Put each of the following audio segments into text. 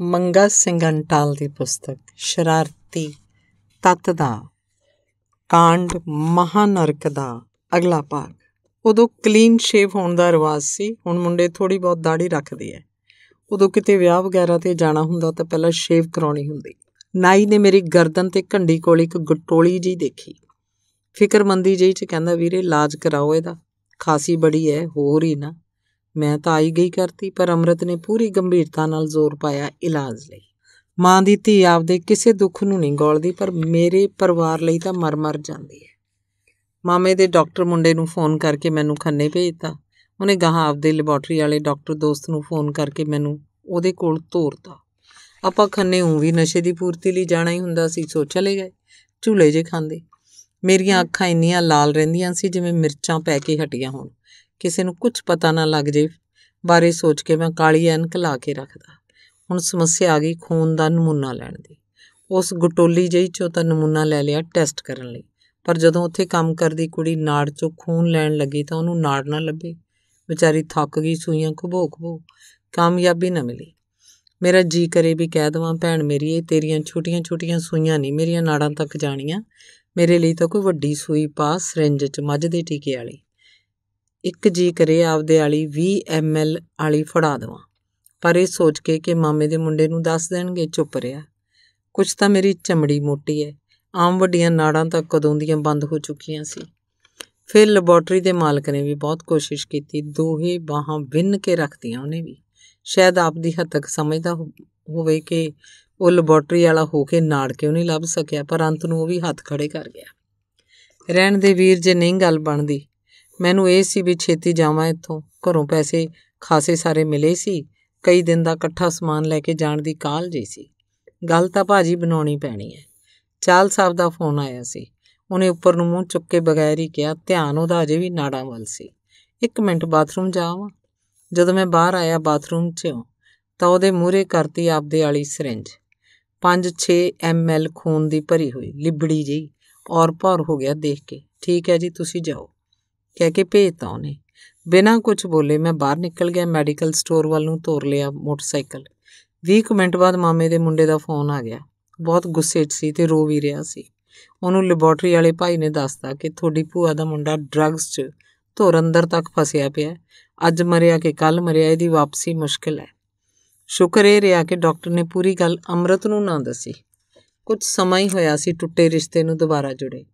ਮੰਗਾ ਸਿੰਘ ਅੰਟਾਲ ਦੀ ਪੁਸਤਕ ਸ਼ਰਾਰਤੀ ਤਤ ਦਾ ਕਾਂਡ ਮਹਾਨਰਕ ਦਾ ਅਗਲਾ ਭਾਗ ਉਦੋਂ ਕਲੀਨ ਸ਼ੇਵ ਹੋਣ ਦਾ ਰਿਵਾਜ ਸੀ ਹੁਣ ਮੁੰਡੇ ਥੋੜੀ ਬਹੁਤ ਦਾੜੀ ਰੱਖਦੇ ਐ ਉਦੋਂ ਕਿਤੇ ਵਿਆਹ ਵਗੈਰਾ ਤੇ ਜਾਣਾ ਹੁੰਦਾ ਤਾਂ ਪਹਿਲਾਂ ਸ਼ੇਵ ਕਰਾਉਣੀ ਹੁੰਦੀ ਨਾਈ ਨੇ ਮੇਰੀ ਗਰਦਨ ਤੇ ਘੰਡੀ ਕੋਲ ਇੱਕ ਗਟੋਲੀ ਜੀ ਦੇਖੀ ਫਿਕਰਮੰਦੀ ਜਿਹੀ ਚ ਕਹਿੰਦਾ ਵੀਰੇ ਇਲਾਜ ਕਰਾਓ ਇਹਦਾ ਖਾਸੀ ਬੜੀ ਐ ਹੋਰ ਹੀ ਨਾ ਮੈਂ ਤਾਂ ਆਈ ਗਈ ਕਰਤੀ ਪਰ ਅੰਮ੍ਰਿਤ ਨੇ ਪੂਰੀ ਗੰਭੀਰਤਾ ਨਾਲ ਜ਼ੋਰ ਪਾਇਆ ਇਲਾਜ ਲਈ ਮਾਂ ਦੀ ਧੀ ਆਪਦੇ ਕਿਸੇ ਦੁੱਖ ਨੂੰ ਨਹੀਂ ਗੋਲਦੀ ਪਰ ਮੇਰੇ ਪਰਿਵਾਰ ਲਈ ਤਾਂ ਮਰ-ਮਰ ਜਾਂਦੀ ਹੈ ਮਾਮੇ ਦੇ ਡਾਕਟਰ ਮੁੰਡੇ ਨੂੰ ਫੋਨ ਕਰਕੇ ਮੈਨੂੰ ਖੰਨੇ ਭੇਜਤਾ ਉਹਨੇ ਗਾਹਾਂ ਆਪਦੇ ਲੈਬੋਰਟਰੀ ਵਾਲੇ ਡਾਕਟਰ ਦੋਸਤ ਨੂੰ ਫੋਨ ਕਰਕੇ ਮੈਨੂੰ ਉਹਦੇ ਕੋਲ ਤੋਰਤਾ ਆਪਾਂ ਖੰਨੇ ਹੂੰ ਵੀ ਨਸ਼ੇ ਦੀ ਪੂਰਤੀ ਲਈ ਜਾਣਾ ਹੀ ਹੁੰਦਾ ਸੀ ਸੋ ਚਲੇ ਗਏ ਝੂਲੇ ਜੇ ਖਾਂਦੇ ਮੇਰੀਆਂ ਅੱਖਾਂ ਇੰਨੀਆਂ ਲਾਲ ਰਹਿੰਦੀਆਂ ਸੀ ਜਿਵੇਂ ਮਿਰਚਾਂ ਪੈ ਕੇ ਹਟੀਆਂ ਹੋਣ ਕਿਸੇ ਨੂੰ ਕੁਝ ਪਤਾ ਨਾ ਲੱਗ ਜੇ ਬਾਰੇ ਸੋਚ ਕੇ ਮੈਂ ਕਾਲੀ ਐਨਕ ਲਾ ਕੇ ਰੱਖਦਾ ਹੁਣ ਸਮੱਸਿਆ ਆ ਗਈ ਖੂਨ ਦਾ ਨਮੂਨਾ ਲੈਣ ਦੀ ਉਸ ਗਟੋਲੀ ਜਿਹੀ ਚੋਂ ਤਾਂ ਨਮੂਨਾ ਲੈ ਲਿਆ ਟੈਸਟ ਕਰਨ ਲਈ ਪਰ ਜਦੋਂ ਉੱਥੇ ਕੰਮ ਕਰਦੀ ਕੁੜੀ ਨਾੜ ਚੋਂ ਖੂਨ ਲੈਣ ਲੱਗੀ ਤਾਂ ਉਹਨੂੰ ਨਾੜ ਨਾ ਲੱਭੀ ਵਿਚਾਰੀ ਥੱਕ ਗਈ ਸੂਈਆਂ ਖਬੋ ਕਾਮਯਾਬੀ ਨਾ ਮਿਲੀ ਮੇਰਾ ਜੀ ਕਰੇ ਵੀ ਕਹਿ ਦਵਾਂ ਭੈਣ ਮੇਰੀ ਇਹ ਤੇਰੀਆਂ ਛੋਟੀਆਂ-ਛੋਟੀਆਂ ਸੂਈਆਂ ਨਹੀਂ ਮੇਰੀਆਂ ਨਾੜਾਂ ਤੱਕ ਜਾਣੀਆਂ ਮੇਰੇ ਲਈ ਤਾਂ ਕੋਈ ਵੱਡੀ ਸੂਈ ਪਾ ਸਿਰੰਜ 'ਚ ਮੱਝ ਦੇ ਟੀਕੇ ਵਾਲੀ ਇੱਕ ਜੀ ਕਰੇ ਆਪਦੇ ਵਾਲੀ 20 ਐਮਐਲ ਵਾਲੀ ਫੜਾ ਦਵਾਂ ਪਰ ਇਹ ਸੋਚ ਕੇ ਕਿ ਮਾਮੇ ਦੇ ਮੁੰਡੇ ਨੂੰ ਦੱਸ ਦੇਣਗੇ ਚੁੱਪ ਰਿਆ ਕੁਛ ਤਾਂ ਮੇਰੀ ਚਮੜੀ ਮੋਟੀ ਐ ਆਮ ਵੱਡੀਆਂ ਨਾੜਾਂ ਤਾਂ ਕਦੋਂ ਦੀਆਂ ਬੰਦ ਹੋ ਚੁੱਕੀਆਂ ਸੀ ਫਿਰ ਲੈਬੋਰਟਰੀ ਦੇ ਮਾਲਕ ਨੇ ਵੀ ਬਹੁਤ ਕੋਸ਼ਿਸ਼ ਕੀਤੀ ਦੋਹੇ ਬਾਹਾਂ ਵਿੰਨ ਕੇ ਰੱਖਦੀਆਂ ਉਹਨੇ ਵੀ ਸ਼ਾਇਦ ਆਪ ਦੀ ਹੱਦ ਤੱਕ ਸਮਝਦਾ ਹੋਵੇ ਕਿ ਉਹ ਲੈਬੋਰਟਰੀ ਵਾਲਾ ਹੋ ਕੇ ਨਾੜ ਕਿਉਂ ਨਹੀਂ ਲੱਭ ਸਕਿਆ ਪਰ ਅੰਤ ਨੂੰ ਉਹ ਵੀ ਹੱਥ ਖੜੇ ਕਰ ਗਿਆ ਰਹਿਣ ਦੇ ਵੀਰ ਜੇ ਨਹੀਂ ਗੱਲ ਬਣਦੀ ਮੈਨੂੰ ਇਹ ਸੀ ਵੀ ਛੇਤੀ ਜਾਵਾਂ ਇੱਥੋਂ ਘਰੋਂ ਪੈਸੇ ਖਾਸੇ ਸਾਰੇ ਮਿਲੇ ਸੀ ਕਈ ਦਿਨ ਦਾ ਇਕੱਠਾ ਸਮਾਨ ਲੈ ਕੇ ਜਾਣ ਦੀ ਕਾਲ ਜੀ ਸੀ ਗੱਲ ਤਾਂ ਭਾਜੀ ਬਣਾਉਣੀ ਪੈਣੀ ਹੈ ਚਾਲ ਸਾਹਿਬ ਦਾ ਫੋਨ ਆਇਆ ਸੀ ਉਹਨੇ ਉੱਪਰ ਨੂੰ ਮੂੰਹ ਚੁੱਕ ਕੇ ਬਗੈਰ ਹੀ ਕਿਹਾ ਧਿਆਨ ਉਹਦਾ ਅਜੇ ਵੀ ਨਾੜਾਂ ਵੱਲ ਸੀ ਇੱਕ ਮਿੰਟ ਬਾਥਰੂਮ ਜਾਵਾਂ ਜਦੋਂ ਮੈਂ ਬਾਹਰ ਆਇਆ ਬਾਥਰੂਮ 'ਚ ਤਾਂ ਉਹਦੇ ਮੂਹਰੇ ਕਰਤੀ ਆਪਦੇ ਵਾਲੀ ਸਿਰਿੰਜ 5-6 ml ਖੂਨ ਦੀ ਭਰੀ ਹੋਈ ਲਿਬੜੀ ਜਿਹੀ ਔਰ ਭਰ ਹੋ ਗਿਆ ਦੇਖ ਕੇ ਠੀਕ ਹੈ ਜੀ ਤੁਸੀਂ ਜਾਓ ਕਹਿ ਕੇ ਭੇਜਤਾ ਉਹਨੇ ਬਿਨਾਂ ਕੁਝ ਬੋਲੇ ਮੈਂ ਬਾਹਰ ਨਿਕਲ ਗਿਆ ਮੈਡੀਕਲ ਸਟੋਰ ਵੱਲ ਨੂੰ ਤੋਰ ਲਿਆ ਮੋਟਰਸਾਈਕਲ 20 ਮਿੰਟ ਬਾਅਦ ਮਾਮੇ ਦੇ ਮੁੰਡੇ ਦਾ ਫੋਨ ਆ ਗਿਆ ਬਹੁਤ ਗੁੱਸੇ 'ਚ ਸੀ ਤੇ ਰੋ ਵੀ ਰਿਹਾ ਸੀ ਉਹਨੂੰ ਲੈਬੋਰਟਰੀ ਵਾਲੇ ਭਾਈ ਨੇ ਦੱਸਤਾ ਕਿ ਤੁਹਾਡੀ ਭੂਆ ਦਾ ਮੁੰਡਾ ਡਰੱਗਸ 'ਚ ਧੁਰ ਅੰਦਰ ਤੱਕ ਫਸਿਆ ਪਿਆ ਅੱਜ ਮਰਿਆ ਕਿ ਕੱਲ ਮਰਿਆ ਇਹਦੀ ਵਾਪਸੀ ਮੁਸ਼ਕਲ ਹੈ ਸ਼ੁਕਰ ਇਹ ਰਿਹਾ ਕਿ ਡਾਕਟਰ ਨੇ ਪੂਰੀ ਗੱਲ ਅਮਰਤ ਨੂੰ ਨਾ ਦੱਸੀ ਕੁਝ ਸਮਾਂ ਹੀ ਹੋਇਆ ਸੀ ਟੁੱਟੇ ਰਿਸ਼ਤੇ ਨੂੰ ਦੁਬਾਰਾ ਜੁੜੇ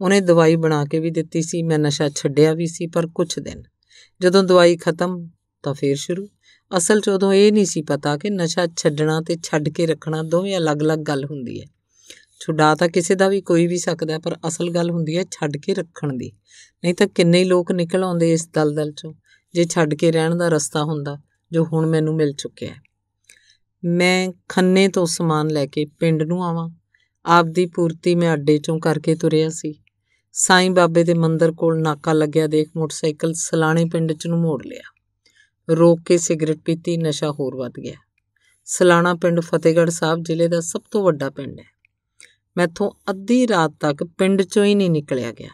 ਉਹਨੇ ਦਵਾਈ ਬਣਾ ਕੇ ਵੀ ਦਿੱਤੀ ਸੀ ਮੈਂ ਨਸ਼ਾ ਛੱਡਿਆ ਵੀ ਸੀ ਪਰ ਕੁਝ ਦਿਨ ਜਦੋਂ ਦਵਾਈ ਖਤਮ ਤਾਂ ਫੇਰ ਸ਼ੁਰੂ ਅਸਲ 'ਚ ਉਦੋਂ ਇਹ ਨਹੀਂ ਸੀ ਪਤਾ ਕਿ ਨਸ਼ਾ ਛੱਡਣਾ ਤੇ ਛੱਡ ਕੇ ਰੱਖਣਾ ਦੋਵੇਂ ਅਲੱਗ-ਅਲੱਗ ਗੱਲ ਹੁੰਦੀ ਹੈ ਛੁਡਾ ਤਾਂ ਕਿਸੇ ਦਾ ਵੀ ਕੋਈ ਵੀ ਸਕਦਾ ਪਰ ਅਸਲ ਗੱਲ ਹੁੰਦੀ ਹੈ ਛੱਡ ਕੇ ਰੱਖਣ ਦੀ ਨਹੀਂ ਤਾਂ ਕਿੰਨੇ ਹੀ ਲੋਕ ਨਿਕਲ ਆਉਂਦੇ ਇਸ ਦਲਦਲ 'ਚੋਂ ਜੇ ਛੱਡ ਕੇ ਰਹਿਣ ਦਾ ਰਸਤਾ ਹੁੰਦਾ ਜੋ ਹੁਣ ਮੈਨੂੰ ਮਿਲ ਚੁੱਕਿਆ ਹੈ ਮੈਂ ਖੰਨੇ ਤੋਂ ਸਮਾਨ ਲੈ ਕੇ ਪਿੰਡ ਨੂੰ ਆਵਾਂ ਆਪਦੀ ਪੂਰਤੀ ਮੈਂ ਅੱਡੇ 'ਚੋਂ ਕਰਕੇ ਤੁਰਿਆ ਸੀ ਸਾਈਂ ਬਾਬੇ ਦੇ ਮੰਦਰ ਕੋਲ ਨਾਕਾ ਲੱਗਿਆ ਦੇਖ ਮੋਟਰਸਾਈਕਲ ਸਲਾਣੇ ਪਿੰਡ ਚ ਨੂੰ ਮੋੜ ਲਿਆ ਰੋਕ ਕੇ ਸਿਗਰਟ ਪੀਤੀ ਨਸ਼ਾ ਹੋਰ ਵੱਧ ਗਿਆ ਸਲਾਣਾ ਪਿੰਡ ਫਤਿਹਗੜ੍ਹ ਸਾਹਿਬ ਜ਼ਿਲ੍ਹੇ ਦਾ ਸਭ ਤੋਂ ਵੱਡਾ ਪਿੰਡ ਹੈ ਮੈਥੋਂ ਅੱਧੀ ਰਾਤ ਤੱਕ ਪਿੰਡ ਚੋਂ ਹੀ ਨਹੀਂ ਨਿਕਲਿਆ ਗਿਆ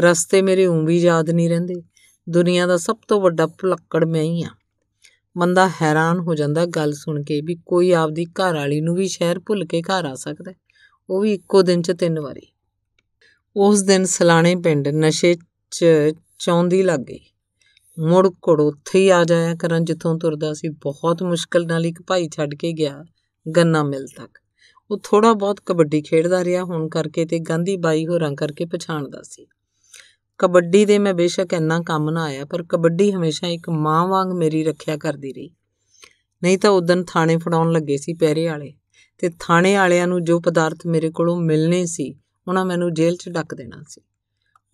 ਰਸਤੇ ਮੇਰੇ ਉਂ ਵੀ ਯਾਦ ਨਹੀਂ ਰਹਿੰਦੇ ਦੁਨੀਆ ਦਾ ਸਭ ਤੋਂ ਵੱਡਾ ਭੁਲੱਕੜ ਮੈਂ ਹੀ ਆ ਮੰਦਾ ਹੈਰਾਨ ਹੋ ਜਾਂਦਾ ਗੱਲ ਸੁਣ ਕੇ ਵੀ ਕੋਈ ਆਪਦੀ ਘਰ ਵਾਲੀ ਨੂੰ ਵੀ ਸ਼ਹਿਰ ਭੁੱਲ ਕੇ ਘਰ ਆ ਸਕਦਾ ਉਹ ਵੀ ਇੱਕੋ ਦਿਨ 'ਚ ਤਿੰਨ ਵਾਰੀ ਉਸ ਦਿਨ ਸਲਾਣੇ ਪਿੰਡ ਨਸ਼ੇ 'ਚ ਚੌਂਦੀ ਲੱਗ ਗਈ ਮੁੜ ਕੋੜ ਉੱਥੇ ਹੀ ਆ ਜਾਇਆ ਕਰਨ ਜਿੱਥੋਂ ਤੁਰਦਾ ਸੀ ਬਹੁਤ ਮੁਸ਼ਕਲ ਨਾਲ ਇੱਕ ਭਾਈ ਛੱਡ ਕੇ ਗਿਆ ਗੰਨਾ ਮਿਲ ਤੱਕ ਉਹ ਥੋੜਾ ਬਹੁਤ ਕਬੱਡੀ ਖੇਡਦਾ ਰਿਹਾ ਹੁਣ ਕਰਕੇ ਤੇ ਗਾਂਧੀ ਬਾਈ ਹੋਰਾਂ ਕਰਕੇ ਪਛਾਣਦਾ ਸੀ ਕਬੱਡੀ ਦੇ ਮੈਂ ਬੇਸ਼ੱਕ ਇੰਨਾ ਕੰਮ ਨਾ ਆਇਆ ਪਰ ਕਬੱਡੀ ਹਮੇਸ਼ਾ ਇੱਕ ਮਾਂ ਵਾਂਗ ਮੇਰੀ ਰੱਖਿਆ ਕਰਦੀ ਰਹੀ ਨਹੀਂ ਤਾਂ ਉਦੋਂ ਥਾਣੇ ਫੜਾਉਣ ਲੱਗੇ ਸੀ ਪਹਿਰੇ ਵਾਲੇ ਤੇ ਥਾਣੇ ਵਾਲਿਆਂ ਨੂੰ ਜੋ ਪਦਾਰਥ ਮੇਰੇ ਕੋਲੋਂ ਮਿਲਨੇ ਸੀ ਉਹਨਾਂ ਮੈਨੂੰ ਜੇਲ੍ਹ 'ਚ ਡੱਕ ਦੇਣਾ ਸੀ